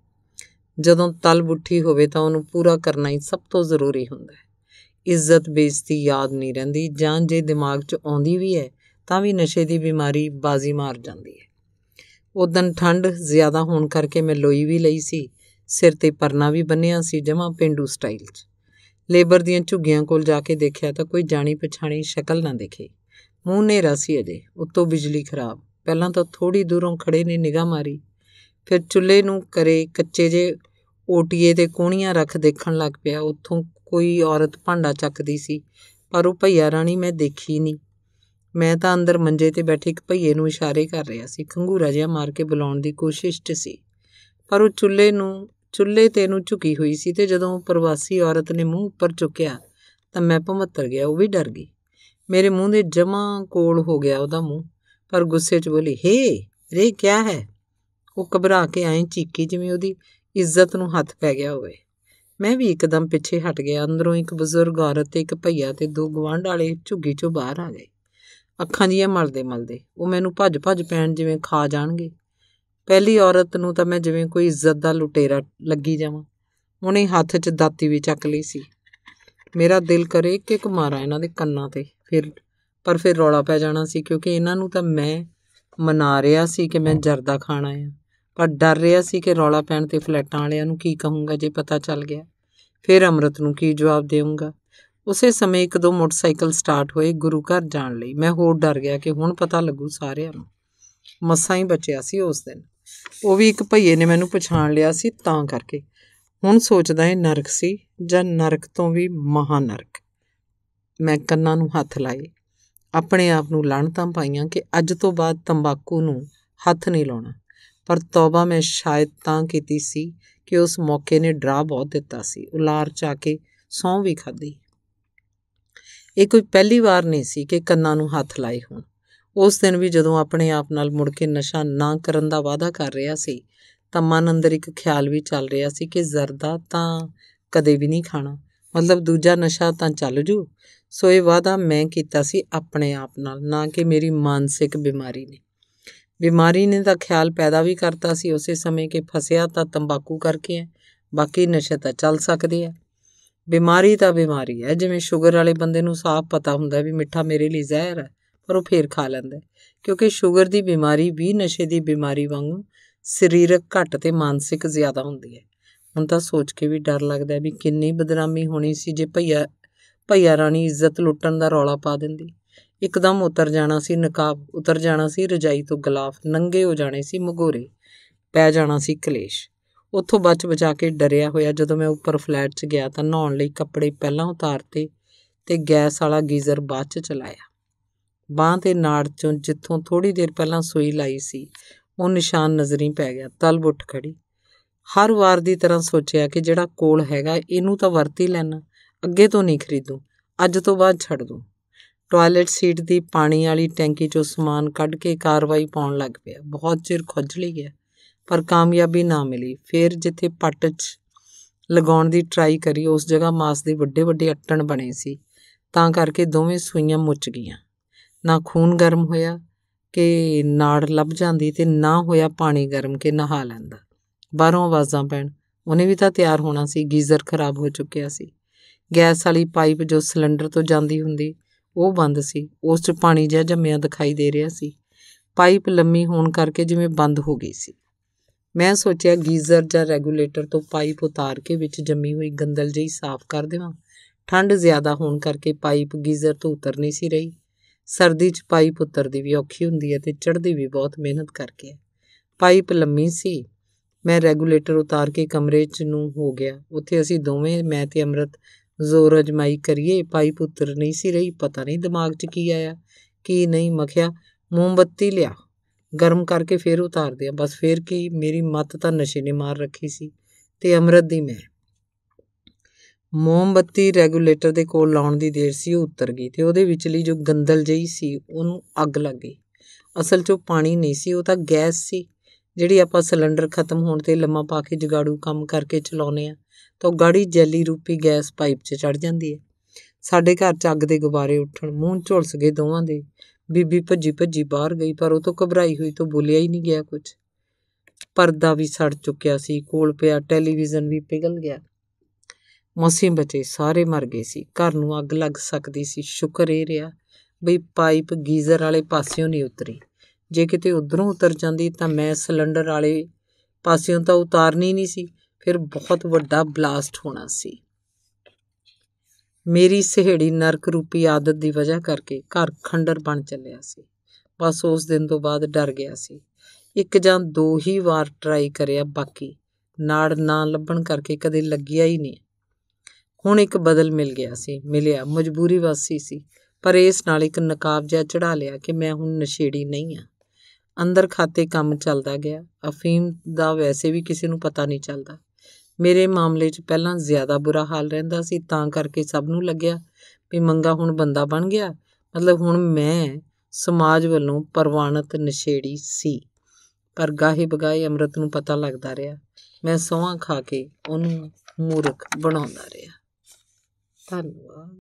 ਜਦੋਂ ਤਲ ਬੁੱਠੀ ਹੋਵੇ ਤਾਂ ਉਹਨੂੰ ਪੂਰਾ ਕਰਨਾ ਹੀ ਸਭ ਤੋਂ ਜ਼ਰੂਰੀ ਹੁੰਦਾ ਹੈ ਇੱਜ਼ਤ ਬੇਇੱਜ਼ਤੀ ਯਾਦ ਨਹੀਂ ਰਹਿੰਦੀ ਜਾਂ ਜੇ ਦਿਮਾਗ 'ਚ ਆਉਂਦੀ ਵੀ ਹੈ ਤਾਂ ਵੀ ਨਸ਼ੇ ਦੀ ਬਿਮਾਰੀ ਬਾਜ਼ੀ ਮਾਰ ਜਾਂਦੀ ਹੈ ਉਦੋਂ ਠੰਡ ਜ਼ਿਆਦਾ ਹੋਣ ਕਰਕੇ ਮੈਂ ਲੋਈ ਵੀ ਲਈ ਸੀ ਸਿਰ ਤੇ ਪਰਨਾ ਵੀ ਬੰਨਿਆ ਸੀ ਜਮਾ ਪਿੰਡੂ ਸਟਾਈਲ 'ਚ ਲੇਬਰ ਦੀਆਂ ਝੁੱਗੀਆਂ ਕੋਲ ਜਾ ਕੇ ਦੇਖਿਆ ਤਾਂ ਕੋਈ ਜਾਣੀ ਪਛਾਣੀ ਸ਼ਕਲ ਨਾ ਦਿਖੀ ਮੂੰਹ ਨੇਰਾ ਸੀ ਅਜੇ ਉੱਤੋਂ ਬਿਜਲੀ ਖਰਾਬ ਪਹਿਲਾਂ ਤਾਂ ਥੋੜੀ ਦੂਰੋਂ ਖੜੇ ਨੇ ਨਿਗਾਹ ਮਾਰੀ ਫਿਰ ਚੁੱਲ੍ਹੇ ਨੂੰ ਕਰੇ ਕੱਚੇ ਜੇ ਓਟੀਏ ਤੇ ਕੋਹਣੀਆਂ ਰੱਖ ਦੇਖਣ ਲੱਗ ਪਿਆ ਉੱਥੋਂ ਕੋਈ ਔਰਤ ਭਾਂਡਾ ਚੱਕਦੀ ਸੀ ਪਰ ਉਹ ਭਈਆ ਰਾਣੀ ਮੈਂ ਦੇਖੀ ਨਹੀਂ ਮੈਂ ਤਾਂ ਅੰਦਰ ਮੰਜੇ ਤੇ ਬੈਠੇ ਇੱਕ ਭਈਏ ਨੂੰ ਇਸ਼ਾਰੇ ਕਰ ਰਿਹਾ ਸੀ ਖੰਗੂਰਾ ਜਿਹਾ ਮਾਰ ਕੇ ਬੁਲਾਉਣ ਦੀ ਕੋਸ਼ਿਸ਼ 'ਚ ਸੀ ਪਰ ਉਹ ਚੁੱਲ੍ਹੇ ਨੂੰ ਚੁੱਲ੍ਹੇ ਤੇ ਨੂੰ ਝੁਕੀ ਹੋਈ ਸੀ ਤੇ ਜਦੋਂ ਪ੍ਰਵਾਸੀ ਔਰਤ ਨੇ ਮੂੰਹ ਉੱਪਰ ਚੁੱਕਿਆ ਤਾਂ ਮੈਂ ਭਮੱਤਰ ਗਿਆ ਉਹ ਵੀ ਡਰ ਗਈ ਮੇਰੇ ਮੂੰਹ ਦੇ ਜਮਾ ਕੋਲ ਹੋ ਗਿਆ ਉਹਦਾ ਮੂੰਹ ਪਰ ਗੁੱਸੇ 'ਚ ਬੋਲੀ ਹੇ ਰੇ ਕੀ ਹੈ ਉਹ ਘਬਰਾ ਕੇ ਐਂ ਚੀਕੀ ਜਿਵੇਂ ਉਹਦੀ ਇੱਜ਼ਤ ਨੂੰ ਹੱਥ ਪੈ ਗਿਆ ਹੋਵੇ ਮੈਂ ਵੀ ਇੱਕਦਮ ਪਿੱਛੇ ਹਟ ਗਿਆ ਅੰਦਰੋਂ ਇੱਕ ਬਜ਼ੁਰਗ ਔਰਤ ਤੇ ਇੱਕ ਭਈਆ ਤੇ ਦੋ ਗਵਾਂਢ ਵਾਲੇ ਝੁੱਗੀ ਚੋਂ ਬਾਹਰ ਆ ਗਏ ਅੱਖਾਂ ਜੀਆਂ ਮਲਦੇ ਮਲਦੇ ਉਹ ਮੈਨੂੰ ਭੱਜ ਭੱਜ ਪੈਣ ਜਿਵੇਂ ਖਾ ਜਾਣਗੇ ਪਹਿਲੀ ਔਰਤ ਨੂੰ ਤਾਂ ਮੈਂ ਜਿਵੇਂ ਕੋਈ ਇੱਜ਼ਤ ਦਾ ਲੁਟੇਰਾ ਲੱਗੀ ਜਾਵਾਂ ਉਹਨੇ ਹੱਥ 'ਚ ਦਾਤੀ ਵੀ ਚੱਕ ਲਈ ਸੀ ਮੇਰਾ ਦਿਲ ਕਰੇ ਕਿ ਇੱਕ ਮਾਰਾ ਇਹਨਾਂ ਦੇ ਕੰਨਾਂ ਤੇ ਫਿਰ ਪਰ ਫਿਰ ਰੌਲਾ ਪੈ ਜਾਣਾ ਸੀ ਕਿਉਂਕਿ ਇਹਨਾਂ ਨੂੰ ਤਾਂ ਮੈਂ ਮਨਾ ਰਿਹਾ ਸੀ ਕਿ ਮੈਂ ਜਰਦਾ ਖਾਣਾ ਹੈ ਪਰ ਡਰ ਰਿਹਾ ਸੀ ਕਿ ਰੌਲਾ ਪੈਣ ਤੇ ਫਲੈਟਾਂ ਵਾਲਿਆਂ ਨੂੰ ਕੀ ਕਹੂੰਗਾ ਜੇ ਪਤਾ ਚੱਲ ਗਿਆ ਫਿਰ ਅਮਰਤ ਨੂੰ ਕੀ ਜਵਾਬ ਦੇਵਾਂਗਾ ਉਸੇ ਸਮੇਂ ਇੱਕ ਦੋ ਮੋਟਰਸਾਈਕਲ ਸਟਾਰਟ ਹੋਏ ਗੁਰੂ ਘਰ ਜਾਣ ਲਈ ਮੈਂ ਹੋਰ ਡਰ ਗਿਆ ਕਿ ਹੁਣ ਪਤਾ ਲੱਗੂ ਸਾਰਿਆਂ ਨੂੰ ਮੱਸਾ ਹੀ ਬਚਿਆ ਸੀ ਉਸ ਦਿਨ ਉਹ ਵੀ ਇੱਕ ਭਈਏ ਨੇ ਮੈਨੂੰ ਪਛਾਣ ਲਿਆ ਸੀ ਤਾਂ ਕਰਕੇ ਹੁਣ ਸੋਚਦਾ ਇਹ ਨਰਕ ਸੀ ਜਾਂ ਨਰਕ ਤੋਂ ਵੀ ਮਹਾ ਨਰਕ ਮੈਂ ਕੰਨਾਂ ਨੂੰ ਹੱਥ ਲਾਏ ਆਪਣੇ ਆਪ ਨੂੰ ਲਾਣਤਾਂ ਪਾਈਆਂ ਕਿ ਅੱਜ ਤੋਂ ਬਾਅਦ ਤੰਬਾਕੂ ਨੂੰ ਹੱਥ ਨਹੀਂ ਲਾਉਣਾ ਪਰ ਤੌਬਾ ਮੈਂ ਸ਼ਾਇਦ ਤਾਂ ਕੀਤੀ ਸੀ ਕਿ ਉਸ ਮੌਕੇ ਨੇ ਡਰਾ ਬਹੁਤ ਦਿੱਤਾ ਸੀ ਉਲਾਰ ਚਾ ਕੇ ਸੌਂ ਵੀ ਖਾਦੀ ਇਹ ਕੋਈ ਪਹਿਲੀ ਵਾਰ ਨਹੀਂ ਸੀ ਕਿ ਕੰਨਾਂ ਨੂੰ ਹੱਥ ਲਾਏ ਹੋਣ ਉਸ ਦਿਨ ਵੀ ਜਦੋਂ ਆਪਣੇ ਆਪ ਨਾਲ ਮੁੜ ਕੇ ਨਸ਼ਾ ਨਾ ਕਰਨ ਦਾ ਵਾਅਦਾ ਕਰ ਰਿਹਾ ਸੀ ਤਾਂ ਮਨ ਅੰਦਰ ਇੱਕ ਖਿਆਲ ਵੀ ਚੱਲ ਰਿਹਾ ਸੀ ਕਿ ਜ਼ਰਦਾ ਤਾਂ ਕਦੇ ਵੀ ਨਹੀਂ ਖਾਣਾ ਮਤਲਬ ਦੂਜਾ ਨਸ਼ਾ ਤਾਂ ਚੱਲ ਜੂ ਸੋ ਇਹ ਵਾਅਦਾ ਮੈਂ ਕੀਤਾ ਸੀ ਆਪਣੇ ਆਪ ਨਾਲ ਨਾ ਕਿ ਮੇਰੀ ਮਾਨਸਿਕ ਬਿਮਾਰੀ ਨੇ ਬਿਮਾਰੀ ਨੇ ਤਾਂ ਖਿਆਲ ਪੈਦਾ ਵੀ ਕਰਤਾ ਸੀ ਉਸੇ ਸਮੇਂ ਕਿ ਫਸਿਆ ਤਾਂ ਤੰਬਾਕੂ ਕਰਕੇ ਹੈ ਬਾਕੀ ਨਸ਼ਾ ਤਾਂ ਚੱਲ ਸਕਦੇ ਆ ਬਿਮਾਰੀ ਤਾਂ ਬਿਮਾਰੀ ਹੈ ਜਿਵੇਂ ਸ਼ੂਗਰ ਵਾਲੇ ਬੰਦੇ ਨੂੰ ਸਾਫ਼ ਪਤਾ ਹੁੰਦਾ ਵੀ ਮਿੱਠਾ ਮੇਰੇ ਲਈ ਜ਼ਹਿਰ ਹੈ ਪਰ ਉਹ ਫੇਰ ਖਾ ਲੈਂਦਾ ਕਿਉਂਕਿ ਸ਼ੂਗਰ ਦੀ ਬਿਮਾਰੀ ਵੀ ਨਸ਼ੇ ਦੀ ਬਿਮਾਰੀ ਵਾਂਗੂ ਸਰੀਰਕ ਘੱਟ ਤੇ ਮਾਨਸਿਕ ਜ਼ਿਆਦਾ ਹੁੰਦੀ ਹੈ ਹੁਣ ਤਾਂ ਸੋਚ ਕੇ ਵੀ ਡਰ ਲੱਗਦਾ ਵੀ ਕਿੰਨੀ ਬਦਨਾਮੀ ਹੋਣੀ ਸੀ ਜੇ ਭਈਆ ਭਈਆ ਰਾਣੀ ਇੱਜ਼ਤ ਲੁੱਟਣ ਦਾ ਰੌਲਾ ਪਾ ਦਿੰਦੀ ਇੱਕਦਮ ਉਤਰ ਜਾਣਾ ਸੀ ਨਕਾਬ ਉਤਰ ਜਾਣਾ ਸੀ ਰਜਾਈ ਤੋਂ ਗਲਾਫ ਨੰਗੇ ਹੋ ਜਾਣੇ ਸੀ ਮਗੋਰੇ ਪੈ ਜਾਣਾ ਸੀ ਕਲੇਸ਼ ਉੱਥੋਂ ਬਚ ਬਚਾ ਕੇ ਡਰਿਆ ਹੋਇਆ ਜਦੋਂ ਮੈਂ ਉੱਪਰ ਫਲੈਟ 'ਚ ਗਿਆ ਤਾਂ ਨਹਾਉਣ ਲਈ ਕੱਪੜੇ ਪਹਿਲਾਂ ਉਤਾਰਤੇ ਤੇ ਗੈਸ ਵਾਲਾ ਗੀਜ਼ਰ ਬਾਅਦ 'ਚ ਚਲਾਇਆ ਬਾਹ ਤੇ ਨਾੜ 'ਚੋਂ ਜਿੱਥੋਂ ਥੋੜੀ ਦੇਰ ਪਹਿਲਾਂ ਸੂਈ ਲਾਈ ਸੀ ਉਹ ਨਿਸ਼ਾਨ ਨਜ਼ਰੀ ਪੈ ਗਿਆ ਤਲਬ ਉੱਠ ਖੜੀ ਹਰ ਵਾਰ ਦੀ ਤਰ੍ਹਾਂ ਸੋਚਿਆ ਕਿ ਜਿਹੜਾ ਕੋਲ ਹੈਗਾ ਇਹਨੂੰ ਤਾਂ ਵਰਤ ਹੀ ਲੈਣਾ ਅੱਗੇ ਤੋਂ ਨਹੀਂ ਖਰੀਦੂ ਅੱਜ ਤੋਂ ਬਾਅਦ ਛੱਡ ਦੂ ਟਾਇਲਟ ਸੀਟ ਦੀ ਪਾਣੀ ਵਾਲੀ ਟੈਂਕੀ 'ਚੋਂ ਸਮਾਨ ਕੱਢ ਕੇ ਕਾਰਵਾਈ ਪਾਉਣ ਲੱਗ ਪਿਆ ਬਹੁਤ ਚਿਰ ਖੋਜਲੀ ਗਿਆ ਪਰ ਕਾਮਯਾਬੀ ਨਾ ਮਿਲੀ ਫਿਰ ਜਿੱਥੇ ਪੱਟ 'ਚ ਲਗਾਉਣ ਦੀ ਟਰਾਈ ਕਰੀ ਉਸ ਜਗ੍ਹਾ ਮਾਸ ਦੇ ਵੱਡੇ ਵੱਡੇ ਅਟਣ ਬਣੇ ਸੀ ਤਾਂ ਕਰਕੇ ਦੋਵੇਂ ਸੂਈਆਂ ਮੁੱਚ ਗਈਆਂ ਨਾ ਖੂਨ ਗਰਮ ਹੋਇਆ ਕਿ ਨਾੜ ਲੱਭ ਜਾਂਦੀ ਤੇ ਨਾ ਹੋਇਆ ਪਾਣੀ ਗਰਮ ਕੇ ਨਹਾ ਲੈਂਦਾ ਬਾਹਰੋਂ ਆਵਾਜ਼ਾਂ ਪੈਣ ਉਹਨੇ ਵੀ ਤਾਂ ਤਿਆਰ ਹੋਣਾ ਸੀ ਗੀਜ਼ਰ ਖਰਾਬ ਹੋ ਚੁੱਕਿਆ ਸੀ ਗੈਸ ਵਾਲੀ ਪਾਈਪ ਜੋ ਸਿਲੰਡਰ ਤੋਂ ਜਾਂਦੀ ਹੁੰਦੀ ਉਹ ਬੰਦ ਸੀ ਉਸ 'ਚ ਪਾਣੀ ਜਿਹਾ ਜੰਮਿਆ ਦਿਖਾਈ ਦੇ ਰਿਹਾ ਸੀ ਪਾਈਪ ਲੰਮੀ ਹੋਣ ਕਰਕੇ ਜਿਵੇਂ ਬੰਦ ਹੋ ਗਈ ਸੀ ਮੈਂ ਸੋਚਿਆ ਗੀਜ਼ਰ ਜਾਂ ਰੈਗੂਲੇਟਰ ਤੋਂ ਪਾਈਪ ਉਤਾਰ ਕੇ ਵਿੱਚ ਜੰਮੀ ਹੋਈ ਗੰਦਲ ਜਿਹੀ ਸਾਫ਼ ਕਰ ਦੇਵਾਂ ਠੰਡ ਜ਼ਿਆਦਾ ਹੋਣ ਕਰਕੇ ਪਾਈਪ ਗੀਜ਼ਰ ਤੋਂ ਉਤਰ ਨਹੀਂ ਸੀ ਰਹੀ ਸਰਦੀ 'ਚ ਪਾਈਪ ਉਤਰਦੀ ਵੀ ਔਖੀ ਹੁੰਦੀ ਹੈ ਤੇ ਚੜ੍ਹਦੀ ਵੀ ਬਹੁਤ ਮਿਹਨਤ ਕਰਕੇ ਹੈ ਪਾਈਪ ਲੰਮੀ ਸੀ ਮੈਂ ਰੈਗੂਲੇਟਰ ਉਤਾਰ ਕੇ ਕਮਰੇ 'ਚ ਨੂੰ ਹੋ ਗਿਆ ਉੱਥੇ ਅਸੀਂ ਦੋਵੇਂ ਮੈਂ ਤੇ ਅਮਰਤ ਜ਼ੋਰ ਅਜਮਾਈ ਕਰੀਏ ਪਾਈ ਪੁੱਤਰ ਨਹੀਂ ਸੀ ਰਹੀ ਪਤਾ ਨਹੀਂ ਦਿਮਾਗ 'ਚ ਕੀ ਆਇਆ ਕੀ ਨਹੀਂ ਮਖਿਆ ਮੋਮਬੱਤੀ ਲਿਆ ਗਰਮ ਕਰਕੇ ਫੇਰ ਉਤਾਰ ਦਿਆ ਬਸ ਫੇਰ ਕੀ ਮੇਰੀ ਮੱਤ ਤਾਂ ਨਸ਼ੇ ਨੇ ਮਾਰ ਰੱਖੀ ਸੀ ਤੇ ਅਮਰਤ ਦੀ ਮੈਂ ਮੋਮਬੱਤੀ ਰੈਗੂਲੇਟਰ ਦੇ ਕੋਲ ਲਾਉਣ ਦੀ ਦੇਰ ਸੀ ਉਹ ਉਤਰ ਗਈ ਤੇ ਉਹਦੇ ਵਿਚਲੀ ਜੋ ਗੰਦਲ ਜਈ ਸੀ ਉਹਨੂੰ ਅੱਗ ਲੱਗ ਗਈ ਅਸਲ 'ਚ ਉਹ ਪਾਣੀ ਨਹੀਂ ਸੀ ਉਹ ਤਾਂ ਗੈਸ ਸੀ ਜਿਹੜੀ ਆਪਾਂ ਸਿਲੰਡਰ ਖਤਮ ਹੋਣ ਤੇ ਲੰਮਾ ਪਾ ਕੇ ਜਗਾੜੂ ਕੰਮ ਕਰਕੇ ਚਲਾਉਨੇ ਆ ਤਾਂ ਗਾੜੀ ਜੈਲੀ ਰੂਪੀ ਗੈਸ ਪਾਈਪ 'ਚ ਚੜ ਜਾਂਦੀ ਹੈ ਸਾਡੇ ਘਰ 'ਚ ਅੱਗ ਦੇ ਗੁਬਾਰੇ ਉੱਠਣ ਮੂੰਹ ਝੁਲਸ ਗਏ ਦੋਵਾਂ ਦੇ ਬੀਬੀ ਭੱਜੀ ਭੱਜੀ ਬਾਹਰ ਗਈ ਪਰ ਉਹ ਤੋਂ ਘਬਰਾਈ ਹੋਈ ਤੋਂ ਬੋਲਿਆ ਹੀ ਨਹੀਂ ਗਿਆ ਕੁਝ ਪਰਦਾ ਵੀ ਸੜ ਚੁੱਕਿਆ ਸੀ ਕੋਲ ਪਿਆ ਟੈਲੀਵਿਜ਼ਨ ਵੀ ਪਿਗਲ ਗਿਆ ਮਸੀਂ ਬਚੇ ਸਾਰੇ ਮਰ ਗਏ ਸੀ ਘਰ ਨੂੰ ਅੱਗ ਲੱਗ ਸਕਦੀ ਸੀ ਸ਼ੁਕਰ ਇਹ ਰਿਹਾ ਬਈ ਪਾਈਪ ਗੀਜ਼ਰ ਵਾਲੇ ਪਾਸਿਓਂ ਨਹੀਂ ਉਤਰੀ ਜੇ ਕਿਤੇ ਉਧਰੋਂ ਉਤਰ ਜਾਂਦੀ ਤਾਂ ਮੈਂ ਸਿਲੰਡਰ ਵਾਲੇ ਪਾਸਿਓਂ ਤਾਂ ਉਤਾਰਨੀ ਨਹੀਂ ਸੀ ਫਿਰ ਬਹੁਤ ਵੱਡਾ ਬਲਾਸਟ ਹੋਣਾ ਸੀ ਮੇਰੀ ਸਹੇੜੀ ਨਰਕ ਰੂਪੀ ਆਦਤ ਦੀ ਵਜ੍ਹਾ ਕਰਕੇ ਘਰ ਖੰਡਰ ਬਣ ਚੱਲਿਆ ਸੀ ਬਸ ਉਸ ਦਿਨ ਤੋਂ ਬਾਅਦ ਡਰ ਗਿਆ ਸੀ ਇੱਕ ਜਾਂ ਦੋ ਹੀ ਵਾਰ ਟਰਾਈ ਕਰਿਆ ਬਾਕੀ ਨਾੜ ਨਾ ਲੱਭਣ ਕਰਕੇ ਕਦੇ ਲੱਗਿਆ ਹੀ ਨਹੀਂ ਹੁਣ ਇੱਕ ਬਦਲ ਮਿਲ ਗਿਆ ਸੀ ਮਿਲਿਆ ਮਜਬੂਰੀ ਵਾਸੀ ਸੀ ਪਰ ਇਸ ਨਾਲ ਇੱਕ ਨਕਾਬ ਜਿਹਾ ਚੜਾ ਲਿਆ ਕਿ ਮੈਂ ਹੁਣ ਨਸ਼ੇੜੀ ਨਹੀਂ ਆ ਅੰਦਰ ਖਾਤੇ ਕੰਮ ਚੱਲਦਾ ਗਿਆ ਅਫੀਮ ਦਾ ਵੈਸੇ ਵੀ ਕਿਸੇ ਨੂੰ ਪਤਾ ਨਹੀਂ ਚੱਲਦਾ ਮੇਰੇ ਮਾਮਲੇ 'ਚ ਪਹਿਲਾਂ ਜ਼ਿਆਦਾ ਬੁਰਾ ਹਾਲ ਰਹਿੰਦਾ ਸੀ ਤਾਂ ਕਰਕੇ ਸਭ ਨੂੰ ਲੱਗਿਆ ਵੀ ਮੰਗਾ ਹੁਣ ਬੰਦਾ ਬਣ ਗਿਆ ਮਤਲਬ ਹੁਣ ਮੈਂ ਸਮਾਜ ਵੱਲੋਂ ਪ੍ਰਵਾਨਿਤ ਨਸ਼ੇੜੀ ਸੀ ਪਰ ਗਾਹੇ ਬਗਾਏ ਅੰਮ੍ਰਿਤ ਨੂੰ ਪਤਾ ਲੱਗਦਾ ਰਿਹਾ ਮੈਂ ਸੌਂਹਾਂ ਖਾ ਕੇ ਉਹਨੂੰ ਮੂਰਖ ਬਣਾਉਂਦਾ ਰਿਹਾ ਧੰਨਵਾਦ